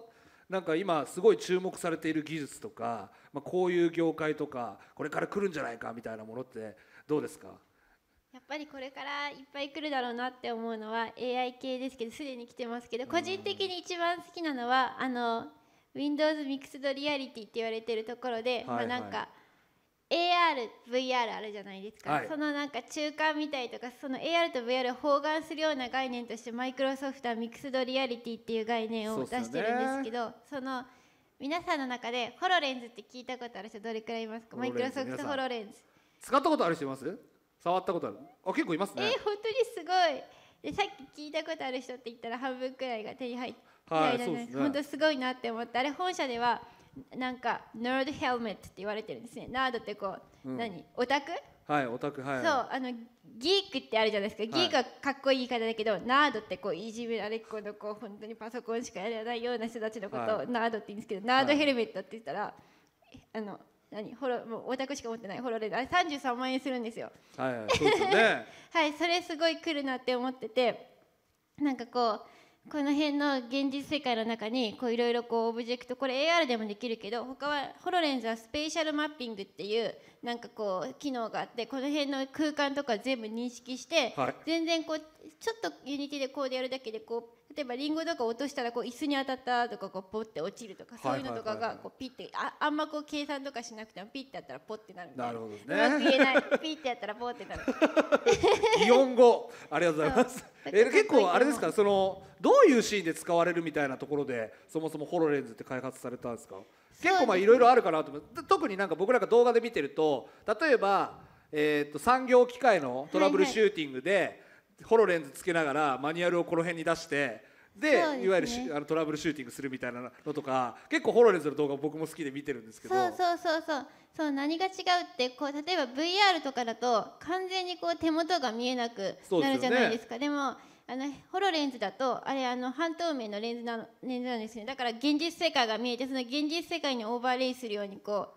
なんか今すごい注目されている技術とか、まあ、こういう業界とかこれから来るんじゃないかみたいなものってどうですかやっぱりこれからいっぱい来るだろうなって思うのは AI 系ですけどすでに来てますけど個人的に一番好きなのはあの Windows ミックスドリアリティって言われてるところで、まあなんか、はい ARVR あるじゃないですか、はいそのなんか中間みたいとかその AR と VR を包含するような概念としてマイクロソフトはミクスドリアリティっていう概念を出してるんですけどその皆さんの中でホロレンズって聞いたことある人どれくらいいますかマイクロソフトホロレンズ使ったことある人います触ったことあるあ結構いますえー、本当にすごいでさっき聞いたことある人って言ったら半分くらいが手に入ってはいそうね本当すごいなって思ってあれ本社ではなんかナードヘルメットって言われてるんですねナードってこう、うん、何オタクはいオタクはいそうあのギークってあるじゃないですか、ギークはかっこいい言い方だけどナードってこういじめられっ子のこう本当にパソコンしかやらないような人たちのことを、はい、ナードって言うんですけど、ナードヘルメットって言ったら、はい、あの何ホロもうオタクしか持ってないホロレーあれ33万円するんですよはい、はいね、はい、それすごい来るなって思っててなんかこうこの辺の現実世界の中にいろいろオブジェクトこれ AR でもできるけど他はホロレンズはスペーシャルマッピングっていうなんかこう機能があってこの辺の空間とか全部認識して、全然こうちょっとユニティでこうでやるだけでこう例えばりんごとか落としたらこう椅子に当たったとかこうポッて落ちるとかそういうのとかがこうピッてああんまこう計算とかしなくてもピッてやったらポッてなるみたいなるほど、ね、うまく言えないピッてやったらポッてなる 擬音語ありがとうございますえ結構あれですかそのどういうシーンで使われるみたいなところでそもそもホロレンズって開発されたんですか結構まあいろいろあるかなと思う、ね、特になんか僕らが動画で見てると例えば、えー、と産業機械のトラブルシューティングで、はいはいホロレンズつけながらマニュアルをこの辺に出してで、ね、いわゆるあのトラブルシューティングするみたいなのとか結構ホロレンズの動画僕も好きで見てるんですけどそうそうそうそうそう何が違うってこう例えば VR とかだと完全にこう手元が見えなくなるじゃないですかで、ね,、もあのホロレンズだとあれあの半透明のレンズなレンズなんですねだから現実世界が見えてその現実世界にオーバーレイするようにこ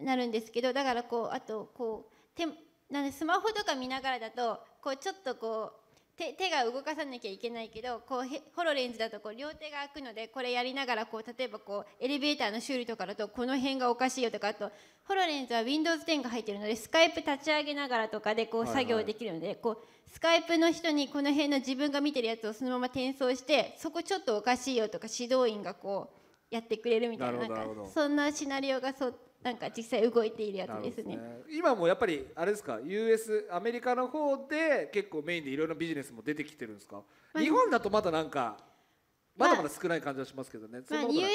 うなるんですけどだからこうあとこう手なんでスマホとか見ながらだとこうちょっとこう手手が動かさなきゃいけないけどこうホロレンズだとこう両手が空くのでこれやりながらこう例えばこうエレベーターの修理とかだとこの辺がおかしいよとかあとホロレンズは Windows10 が入ってるのでスカイプ立ち上げながらとかでこう作業できるので、はいはい、こうスカイプの人にこの辺の自分が見てるやつをそのまま転送してそこちょっとおかしいよとか指導員がこうやってくれるみたいななんかそんなシナリオがそう。なんか実際動いているやつですね、ね、今もやっぱりあれですか US アメリカの方で結構メインでいろいろビジネスも出てきてるんですか、まあ、日本だとまだなんかまだまだ少ない感じはしますけどね、まあ、まあ、US に比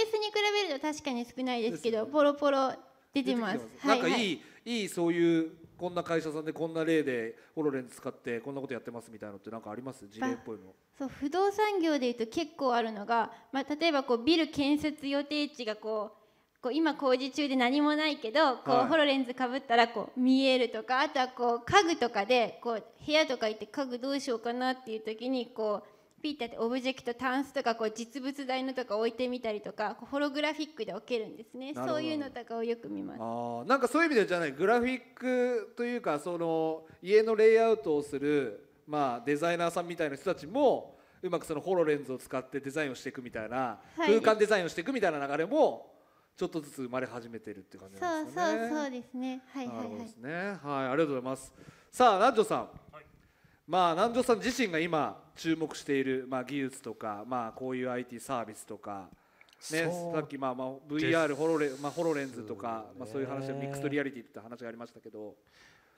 べると確かに少ないですけど、ね、ポロポロ出てますてなんかいい、はい、いいそういうこんな会社さんでこんな例でホロレンズ使ってこんなことやってますみたいなのってなんかあります事例っぽいのそう不動産業でいうと結構あるのが、まあ、例えばこうビル建設予定地がこうこう今工事中で何もないけどこう、ホロレンズかぶったらこう見えるとかあとはこう家具とかでこう部屋とか行って家具どうしようかなっていう時にこうピーターってオブジェクトタンスとかこう実物大のとか置いてみたりとかホログラフィックで置けるんですねそういうのとかをよく見ますあなんかそういう意味でじゃないグラフィックというかその家のレイアウトをする、まあ、デザイナーさんみたいな人たちもうまくそのホロレンズを使ってデザインをしていくみたいな、空間デザインをしていくみたいな流れもちょっとずつ生まれ始めてるって感じなんですね。そうそうそうですね。はいはいはい。ね、はいありがとうございます。さあ南條さん。まあ南條さん自身が今注目しているまあ技術とかまあこういう IT サービスとか。ね、さっきまあまあ VR ホロレ,、まあ、ホロレンズとか、まあ、そういう話ミックスリアリティって話がありましたけど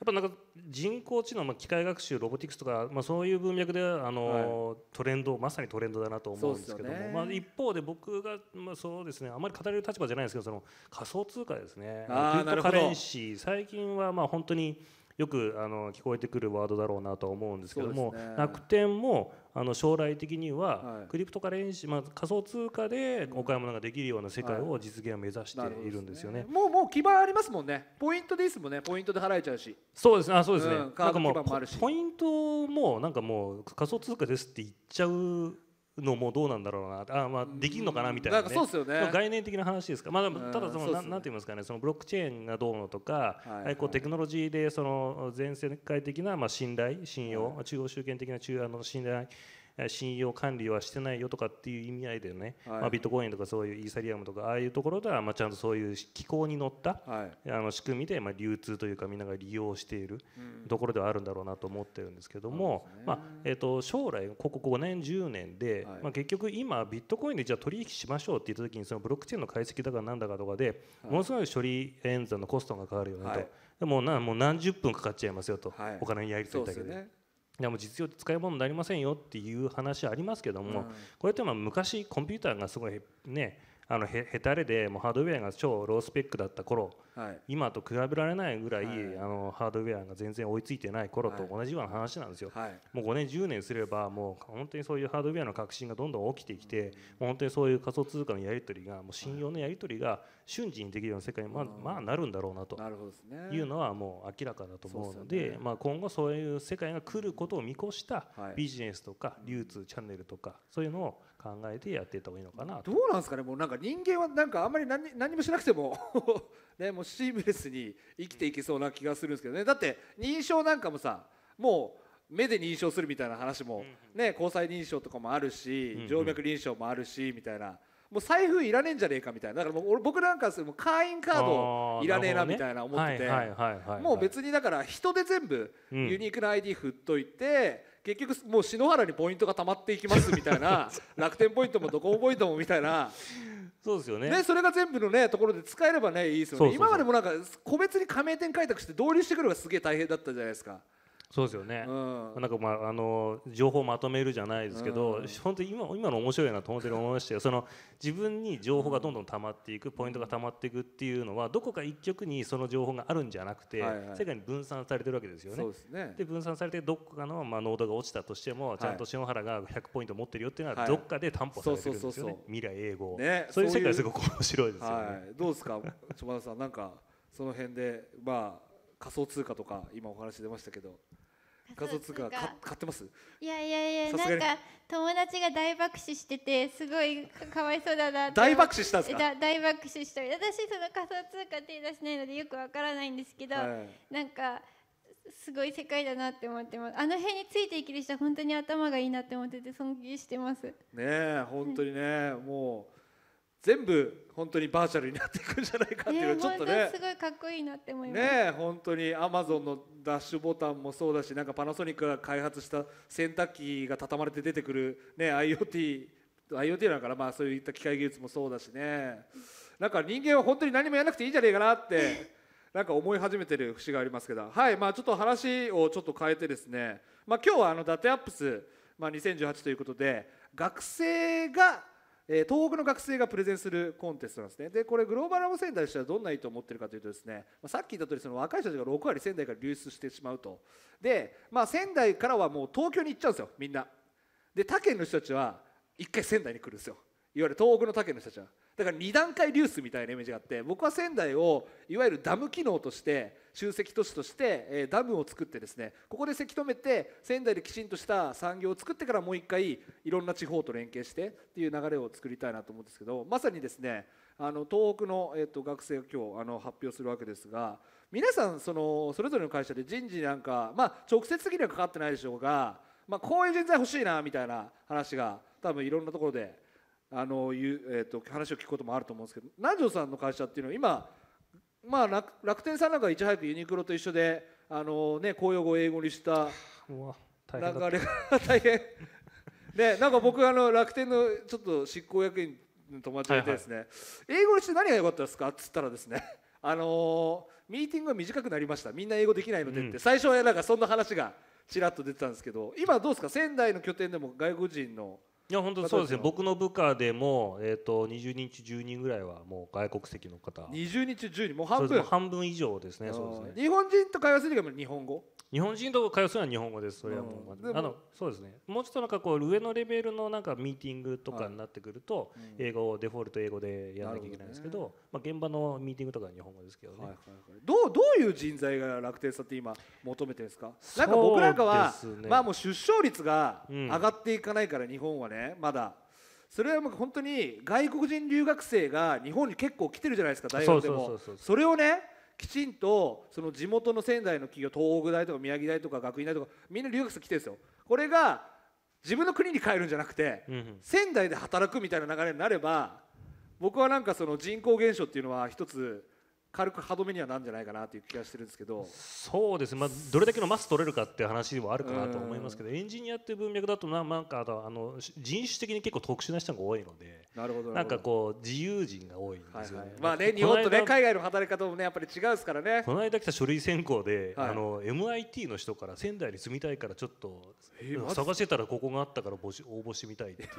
っぱなんか人工知能、まあ、機械学習ロボティクスとか、まあ、そういう文脈であの、はい、トレンドまさにトレンドだなと思うんですけども、ね、まあ、一方で僕が、まあ、そうですねあまり語れる立場じゃないですけどその仮想通貨ですねクリプトカレンシー最近はまあ本当に。よくあの聞こえてくるワードだろうなと思うんですけども、ね、楽天もあの将来的にはクリプトカレンシー、まあ、仮想通貨でお買い物ができるような世界を実現を目指しているんですよねはいね、もうもう基盤ありますもんねポイントですもんねポイントで払えちゃうしそうですねあそうですね、うん、なんかもうポイントもなんかもう仮想通貨ですって言っちゃうのもどうなんだろうなあ、まあ、できるのかなみたいな,、ね、そうですよね概念的な話ですか、まあ、ただその、うなんて言いますかねそのブロックチェーンがどうのとか、はいこうテクノロジーでその全世界的な、まあ、信頼信用、中央集権的な中あの信頼信用管理はしてないよとかっていう意味合いでね、はい、まあ、ビットコインとかそういうイーサリアムとかああいうところではまあちゃんとそういう機構に乗った、はい、あの仕組みでまあ流通というかみんなが利用しているところではあるんだろうなと思ってるんですけども、うん、まあえー、と将来ここ5年10年で、まあ、結局今ビットコインでじゃあ取引しましょうって言った時にそのブロックチェーンの解析だかなんだかとかでものすごい処理演算のコストがかかるよねと。でもなもう何十分かかっちゃいますよと、お金にやり取りだけで、ね、でも実用って使い物になりませんよっていう話ありますけども、これってまあ昔コンピューターがすごいねあのへへたれでもうハードウェアが超ロースペックだった頃、はい、今と比べられないぐらい、はい、あのハードウェアが全然追いついてない頃と同じような話なんですよ、はい、もう5年10年すればもう本当にそういうハードウェアの革新がどんどん起きてきて、もう本当にそういう仮想通貨のやり取りがもう信用のやり取りが瞬時にできるような世界にまあ、まあなるんだろうなというのはもう明らかだと思うので、ね、まあ、今後そういう世界が来ることを見越したビジネスとか流通チャンネルとかそういうのを考えてやっていった方がいいのかなどうなんですかねもうなんか人間はなんかあんまり何何もしなくても ね、もうシームレスに生きていけそうな気がするんですけどねだって認証なんかもさもう目で認証するみたいな話も、ね、交際認証とかもあるし静脈臨床もあるしみたいな。もう財布いらねえんじゃねえかみたいなだからもう僕なんかもう会員カードいらねえなみたいな思っててもう別にだから人で全部ユニークな ID 振っといて結局もう篠原にポイントがたまっていきますみたいな 楽天ポイントもドコモポイントもみたいなそうですよねねそれが全部の、ね、ところで使えれば、ね、いいですよね今までもなんか個別に加盟店開拓して導入してくるのがすげえ大変だったじゃないですか。そうですよね、うん、なんかまああの情報まとめるじゃないですけど、うん、本当に今今の面白いなと思いましたよその自分に情報がどんどん溜まっていくポイントが溜まっていくっていうのはどこか一極にその情報があるんじゃなくて、はいはい、世界に分散されてるわけですよね。で、ね、分散されてどこかの、まあ、濃度が落ちたとしてもちゃんと篠原が100ポイント持ってるよっていうのは、はい、どっかで担保されてるんですよね未来英語、ね、そういう世界すごく面白いですよね。はい、どうですか島田さんなんかその辺でまあ仮想通貨とか今お話出ましたけど仮想通貨買ってますいやいやいやなんか友達が大爆死しててすごいかわいそうだな大爆死したんですか大爆死した私その仮想通貨手出しないのでよくわからないんですけど、はい、なんかすごい世界だなって思ってますあの辺についていける人は本当に頭がいいなって思ってて尊敬してますねえ本当にね、もう全部本当にバーチャルになっていくんじゃないかっていう、ね、ちょっとねすごいかっこいいなって思いますね本当にアマゾンのダッシュボタンもそうだしなんかパナソニックが開発した洗濯機が畳まれて出てくる、ね、IoT IoT だからまあそういった機械技術もそうだしねなんか人間は本当に何もやらなくていいんじゃないかなって なんか思い始めてる節がありますけどはいまあちょっと話をちょっと変えてですねまあ今日はあのダテアップスまあ2018ということで学生がえ東北の学生がプレゼンするコンテストなんですねでこれグローバルラボ仙台としてはどんな意図を持ってるかというとですね、まさっき言った通りその若い人たちが6割仙台から流出してしまうとで、まあ、仙台からはもう東京に行っちゃうんですよみんなで他県の人たちは1回仙台に来るんですよいわゆる東北の県の人たちはだから2段階流出みたいなイメージがあって僕は仙台をいわゆるダム機能として集積都市として、えダムを作ってですねここでせき止めて仙台できちんとした産業を作ってからもう一回いろんな地方と連携してっていう流れを作りたいなと思うんですけどまさにですねあの東北の、えー、と学生が今日あの発表するわけですが皆さんそのそれぞれの会社で人事なんか、まあ、直接的にはかかってないでしょうが、まあ、こういう人材欲しいなみたいな話が多分いろんなところで。あのいうえーと、話を聞くこともあると思うんですけど南條さんの会社っていうのは今、まあ楽、楽天さんなんかいち早くユニクロと一緒であの、ね、公用語を英語にした流れが大変でなんか僕あの楽天のちょっと執行役員の友達がいてですね、はいはい、英語にして何が良かったですかっつったらですね あのー、ミーティングが短くなりましたみんな英語できないのでって、うん、最初はなんかそんな話がちらっと出てたんですけど今どうですか仙台の拠点でも外国人のいや本当そうですね僕の部下でも、えーと、と20人中10人ぐらいはもう外国籍の方20人中10人もう半分半分以上ですねそうですね日本人と会話する時は日本語日本人と会話するのは日本語ですそれはもう、うん、あのそうですねもうちょっとなんかこう上のレベルのなんかミーティングとかになってくると、英語をデフォルト英語でやらなきゃいけないんですけど、ね、まあ、現場のミーティングとかは日本語ですけどね、はいはいはい、どうどういう人材が楽天さんって今求めてるんですかなんか僕なんかは、まあもう出生率が上がっていかないから、日本はねまだ。それはもう本当に外国人留学生が日本に結構来てるじゃないですか大学でもそれをねきちんとその地元の仙台の企業東北大とか宮城大とか学院大とかみんな留学生来てるんですよこれが自分の国に帰るんじゃなくて、うん仙台で働くみたいな流れになれば僕はなんかその人口減少っていうのは一つ軽く歯止めにはなんじゃないかなという気がしてるんですけどそうですね、まあ、どれだけのマス取れるかっていう話はあるかなと思いますけどエンジニアっていう文脈だとななんかあの人種的に結構特殊な人が多いのでなるほどなんかこう自由人が多いんですよね、はいはい、まあね日本とね海外の働き方もねやっぱり違うですからねこの間来た書類選考で、はい、あの MIT の人から仙台に住みたいからちょっと、えー、探してたらここがあったから募集応募してみたいっていう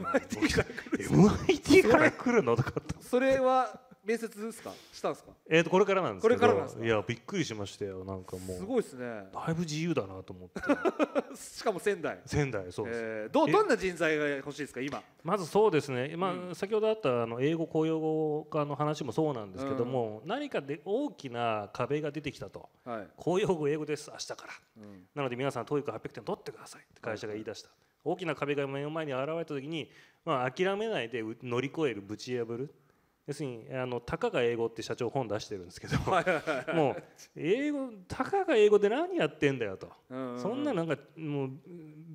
MIT から来るのとかそれは面接ですかしたんですかえっ、とこれからなんですけどこれからなんですかいやびっくりしましたよなんかもうすごいですねだいぶ自由だなと思って しかも仙台仙台そうです、えー、どどんな人材が欲しいですか今まずそうですね、まあ、うん、先ほどあったあの英語公用語化の話もそうなんですけども、うん、何かで大きな壁が出てきたと、はい、公用語英語です明日から、うん、なので皆さん TOEIC800 点取ってくださいって会社が言い出した、大きな壁が目の前に現れた時に、まあ、諦めないで乗り越えるぶち破る要するにあのたかが英語って社長本出してるんですけどもう英語たかが英語で何やってんだよと、うんうん、そんななんかもう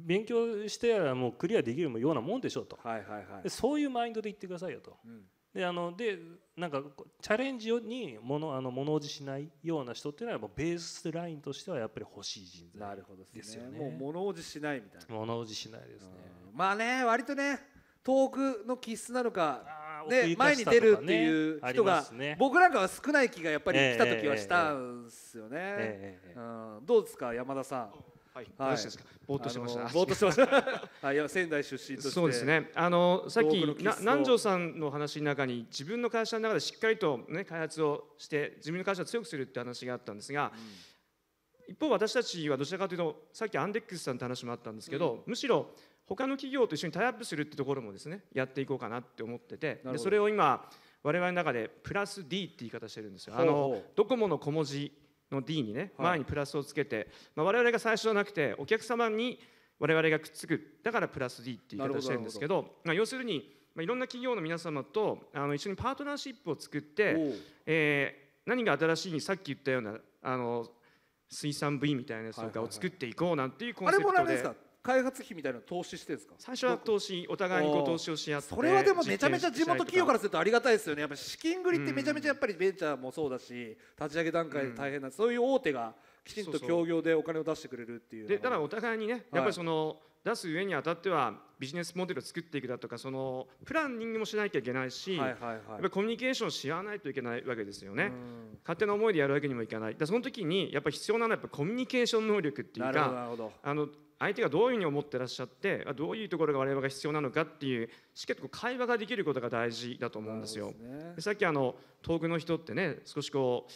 勉強してやらもうクリアできるようなもんでしょうと、はいはいはい、そういうマインドで言ってくださいよと。うん、であのでなんかチャレンジに物あの物おじしないような人っていうのはもうベースラインとしてはやっぱり欲しい人材ですよね。ねもう物おじしないみたいな。物おじしないですね。まあね割とね遠くの気質なのかね、前に出るっていう人が、僕なんかは少ない気がやっぱり来た時はしたんすよね、うん、どうですか山田さんはい、はい、どうですか。ぼーっとしました。ぼーっとしました。はい、や仙台出身そうですね。あのさっきな南條さんの話の中に自分の会社の中でしっかりとね開発をして自分の会社を強くするって話があったんですが、うん、一方私たちはどちらかというとさっきアンデックスさんって話もあったんですけど、うん、むしろ他の企業と一緒にタイアップするってところもですねやっていこうかなって思っててでそれを今我々の中でプラス D って言い方してるんですよ。あのドコモの小文字の D にね、前にプラスをつけて、まあ、我々が最初じゃなくてお客様に我々がくっつくだからプラス D って言い方してるんですけどまあ、要するに、まあ、いろんな企業の皆様とあの一緒にパートナーシップを作って、えー、何が新しいにさっき言ったようなあの水産部員みたいなやつとかを作っていこうなんていうコンセプトで。あれもなんですか開発費みたいな投資してるんですか最初は投資お互いにこう投資をし合ってそれはでもめちゃめちゃ地元企業からするとありがたいですよねやっぱ資金繰りってめちゃめちゃやっぱりベンチャーもそうだし立ち上げ段階で大変な、うん、そういう大手がきちんと協業でお金を出してくれるっていうでだからお互いにねやっぱりその出す上にあたってはビジネスモデルを作っていくだとかそのプランニングもしなきゃいけないし、はいはい、コミュニケーションし合わないといけないわけですよね勝手な思いでやるわけにもいかないだその時にやっぱ必要なのはやっぱコミュニケーション能力っていうかあの相手がどういうふうに思ってらっしゃってどういうところが我々が必要なのかっていうしっかりと会話ができることが大事だと思うんですよ。すね、さっきあの遠くの人ってね少しこ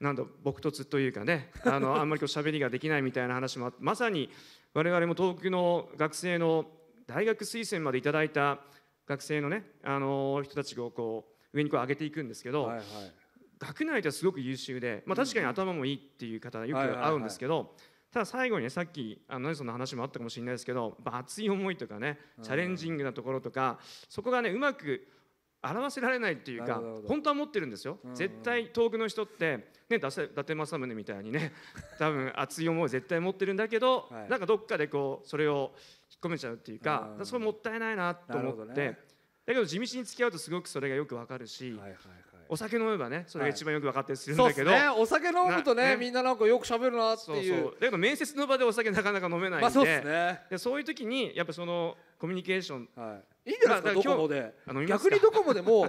うなんだ朴突というかねあのあんまりこう喋りができないみたいな話もまさに我々も東北の学生の大学推薦までいただいた学生のね、あの人たちをこう上にこう上げていくんですけど、はいはい、学内ではすごく優秀で、まあ、確かに頭もいいっていう方よく会うんですけど、ただ最後にねさっきあの何その話もあったかもしれないですけど熱い思いとかねチャレンジングなところとかそこがねうまく表せられないっていうか本当は持ってるんですよ、うん絶対遠くの人って、ね、伊達政宗みたいにね 多分熱い思い絶対持ってるんだけど、はい、なんかどっかでこうそれを引っ込めちゃうっていうか、うん、それもったいないなと思って、ね、だけど地道に付き合うとすごくそれがよくわかるし。はいはいお酒飲めばねそれが一番よく分かったりするんだけど、はいね、お酒飲むとね、ね、みんななんかよく喋るなっていうそうだけど面接の場でお酒なかなか飲めないんでまあ、そう、ね、でそういう時にやっぱそのコミュニケーション、はい、いいじゃないですかドコモで逆にドコモでも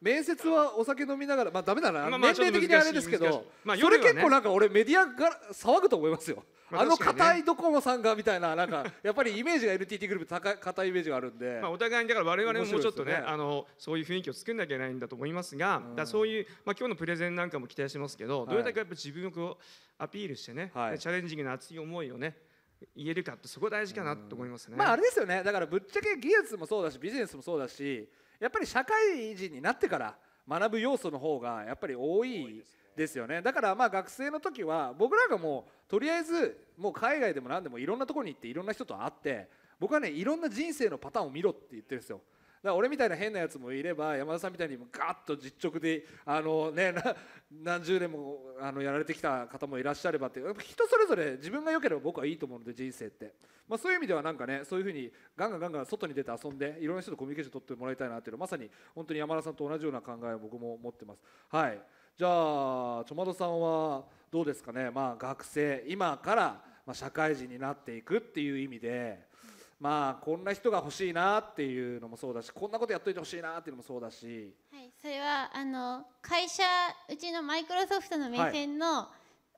面接はお酒飲みながらまあだめだな、年齢的にあれですけど、まあそれ結構なんか俺メディアが騒ぐと思いますよ、あの硬いドコモさんがみたいななんかやっぱりイメージが NTT グループ高硬いイメージがあるんで、まあ、お互いにだから我々ももうちょっとねあのそういう雰囲気を作んなきゃいけないんだと思いますが、だそういう、まあ、今日のプレゼンなんかも期待しますけど、どれだけやっぱ自分をこうアピールしてね、チャレンジングな熱い思いをね言えるかってそこ大事かなと思いますね、まああれですよねだからぶっちゃけ技術もそうだしビジネスもそうだしやっぱり社会人になってから学ぶ要素の方がやっぱり多いですよねだからまあ学生の時は僕らがもうとりあえずもう海外でも何でもいろんなとこに行っていろんな人と会って僕はねいろんな人生のパターンを見ろって言ってるんですよだ俺みたいな変なやつもいれば山田さんみたいにガッと実直であの、ね、何十年もあのやられてきた方もいらっしゃればって人それぞれ自分が良ければ僕はいいと思うので人生って、まあ、そういう意味ではなんかねそういうふうにガンガンガンガン外に出て遊んでいろんな人とコミュニケーション取ってもらいたいなっていうのはまさに本当に山田さんと同じような考えを僕も持ってます。はいじゃあちょまどさんはどうですかね、まあ、学生今から社会人になっていくっていう意味で。まあこんな人が欲しいなっていうのもそうだしこんなことやっといてほしいなっていうのもそうだし、はい、それはあの会社うちのマイクロソフトの目線の、は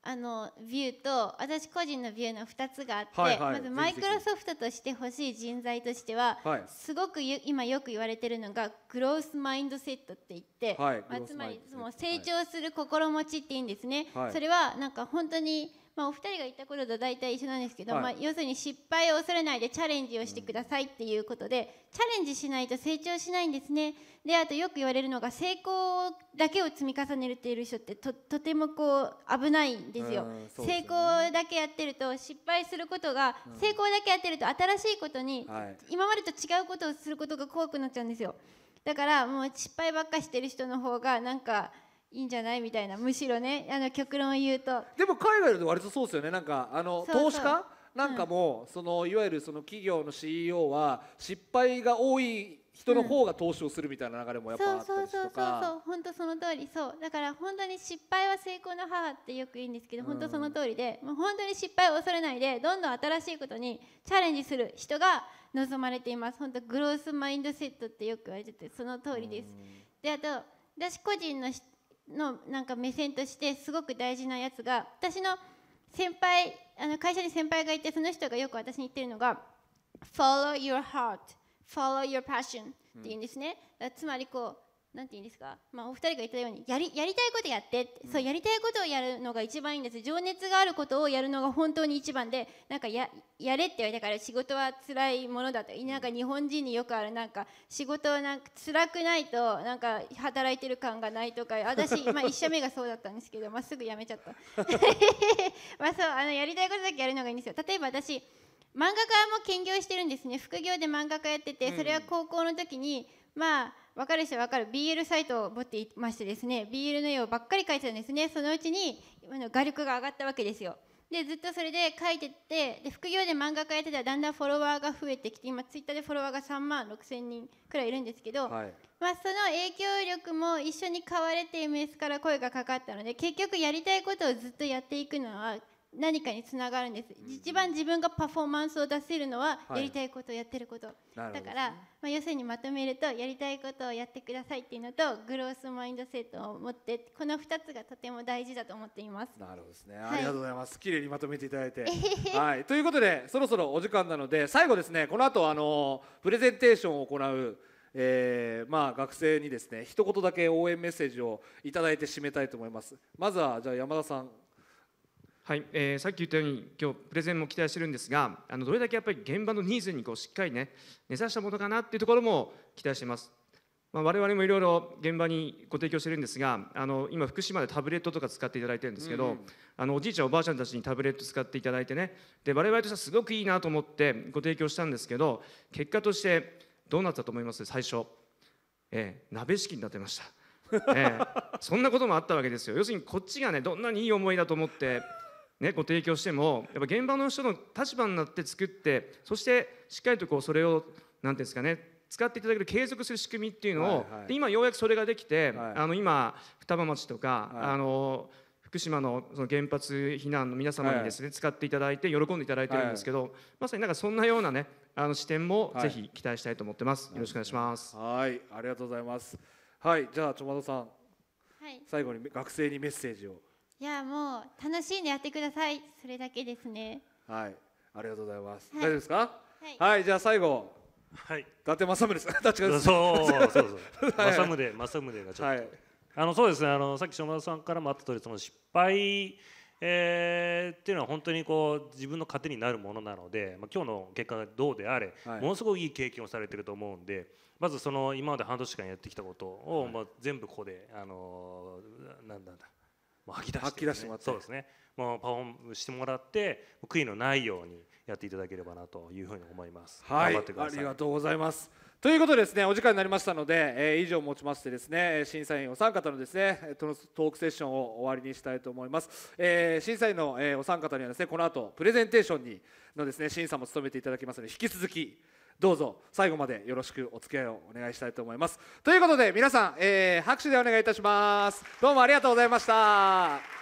い、あのビューと私個人のビューの2つがあって、はいはい、まずマイクロソフトとして欲しい人材としては、すごく今よく言われてるのがグロースマインドセットって言って、まあ、つまりも成長する心持ちっていいんですね。それはなんか本当に、まあ、お二人が言ったことと大体一緒なんですけど、はい、まあ、要するに失敗を恐れないでチャレンジをしてくださいっていうことでチャレンジしないと成長しないんですねであとよく言われるのが成功だけを積み重ねるっている人ってととてもこう危ないんですよ、ね、成功だけやってると失敗することが、うん、成功だけやってると新しいことに、はい、今までと違うことをすることが怖くなっちゃうんですよだからもう失敗ばっかしてる人の方がなんかいいんじゃないみたいなむしろねあの極論を言うとでも海外で割とそうですよねなんかあの投資家なんかも、うん、そのいわゆるその企業の CEO は失敗が多い人の方が投資をするみたいな流れもやっぱあったりとか、うん、そうそうそうそう本当その通りそうだから本当に失敗は成功の母ってよく言うんですけど本当その通りで、うん、もう本当に失敗を恐れないでどんどん新しいことにチャレンジする人が望まれています本当グロースマインドセットってよく言われててその通りです、うん、であと私個人ののなんか目線としてすごく大事なやつが私の先輩あの会社に先輩がいてその人がよく私に言ってるのが「follow your heart follow your passion」って言うんですね、うん、つまりこうなんて言うんですか、まあ、お二人が言ったようにやりやりたいことやってって、うん、そうやりたいことをやるのが一番いいんです情熱があることをやるのが本当に一番でなんかややれって言われたから仕事は辛いものだとなんか日本人によくあるなんか仕事はなんか辛くないとなんか働いてる感がないとか私、まあ、一社目がそうだったんですけど、まっすぐ辞めちゃった まあそうあのやりたいことだけやるのがいいんですよ例えば私漫画家も兼業してるんですね副業で漫画家やっててそれは高校の時に、うんまあ分かる人は分かる BL サイトを持っていましてですね BL の絵をばっかり描いてたんですねそのうちに画力が上がったわけですよでずっとそれで書いてってで副業で漫画家やってたらだんだんフォロワーが増えてきて今ツイッターでフォロワーが3万6千人くらいいるんですけど、はい、まあ、その影響力も一緒に買われて MS から声がかかったので結局やりたいことをずっとやっていくのは何かにつながるんです、うん、一番自分がパフォーマンスを出せるのはやりたいことをやってること、はい、だから、ね、まあ、要するにまとめるとやりたいことをやってくださいっていうのとグロースマインドセットを持ってこの2つがとても大事だと思っていますなるほどですね、ありがとうございます綺麗にまとめていただいて はいということでそろそろお時間なので最後ですねこの後あのプレゼンテーションを行うえーまあ、学生にですね一言だけ応援メッセージをいただいて締めたいと思いますまずはじゃあ山田さんはい、えー、さっき言ったように今日プレゼンも期待してるんですがあのどれだけやっぱり現場のニーズにこうしっかりね根ざしたものかなっていうところも期待してます。まあ、我々もいろいろ現場にご提供してるんですがあの今福島でタブレットとか使っていただいてるんですけど、うんうん、あのおじいちゃんおばあちゃんたちにタブレット使っていただいてねで我々としてはすごくいいなと思ってご提供したんですけど結果としてどうなったと思います最初、えー、鍋敷きになってました。えー、そんなこともあったわけですよ要するにこっちがねどんなにいい思いだと思ってね、ご提供してもやっぱ現場の人の立場になって作ってそしてしっかりとこうそれを何ていうんですかね使っていただける継続する仕組みっていうのを、はいはい、で今ようやくそれができて、はい、あの今双葉町とか、はい、あの福島のその原発避難の皆様にですね、はい、使っていただいて喜んでいただいてるんですけど、はい、まさになんかそんなようなねあの視点もぜひ期待したいと思ってます、はい、よろしくお願いしますはいありがとうございますはいじゃあちょまどさん、最後に学生にメッセージをいやもう楽しんでやってくださいそれだけですねはいありがとうございます、はい、大丈夫ですか、はい、はい、じゃあ最後はい伊達政宗です 確かにそうそうそう 政宗政宗がちょっと、あのそうですねあのさっき島田さんからもあった通りその失敗えー、っていうのは本当にこう自分の糧になるものなので、まあ、今日の結果がどうであれ、はい、ものすごくいい経験をされてると思うんでまずその今まで半年間やってきたことを、まあ、全部ここで、あのー、なんだ吐き出して、ね、しまってそうですねもうパフォームしてもらって悔いのないようにやっていただければなというふうに思います。はい、ありがとうございますということでですねお時間になりましたので、えー、以上をもちましてですね審査員お三方のですねトークセッションを終わりにしたいと思います、えー、審査員の、えー、お三方にはですねこの後プレゼンテーションにのですね審査も務めていただきますので引き続きどうぞ最後までよろしくお付き合いをお願いしたいと思いますということで皆さん、えー、拍手でお願いいたしますどうもありがとうございました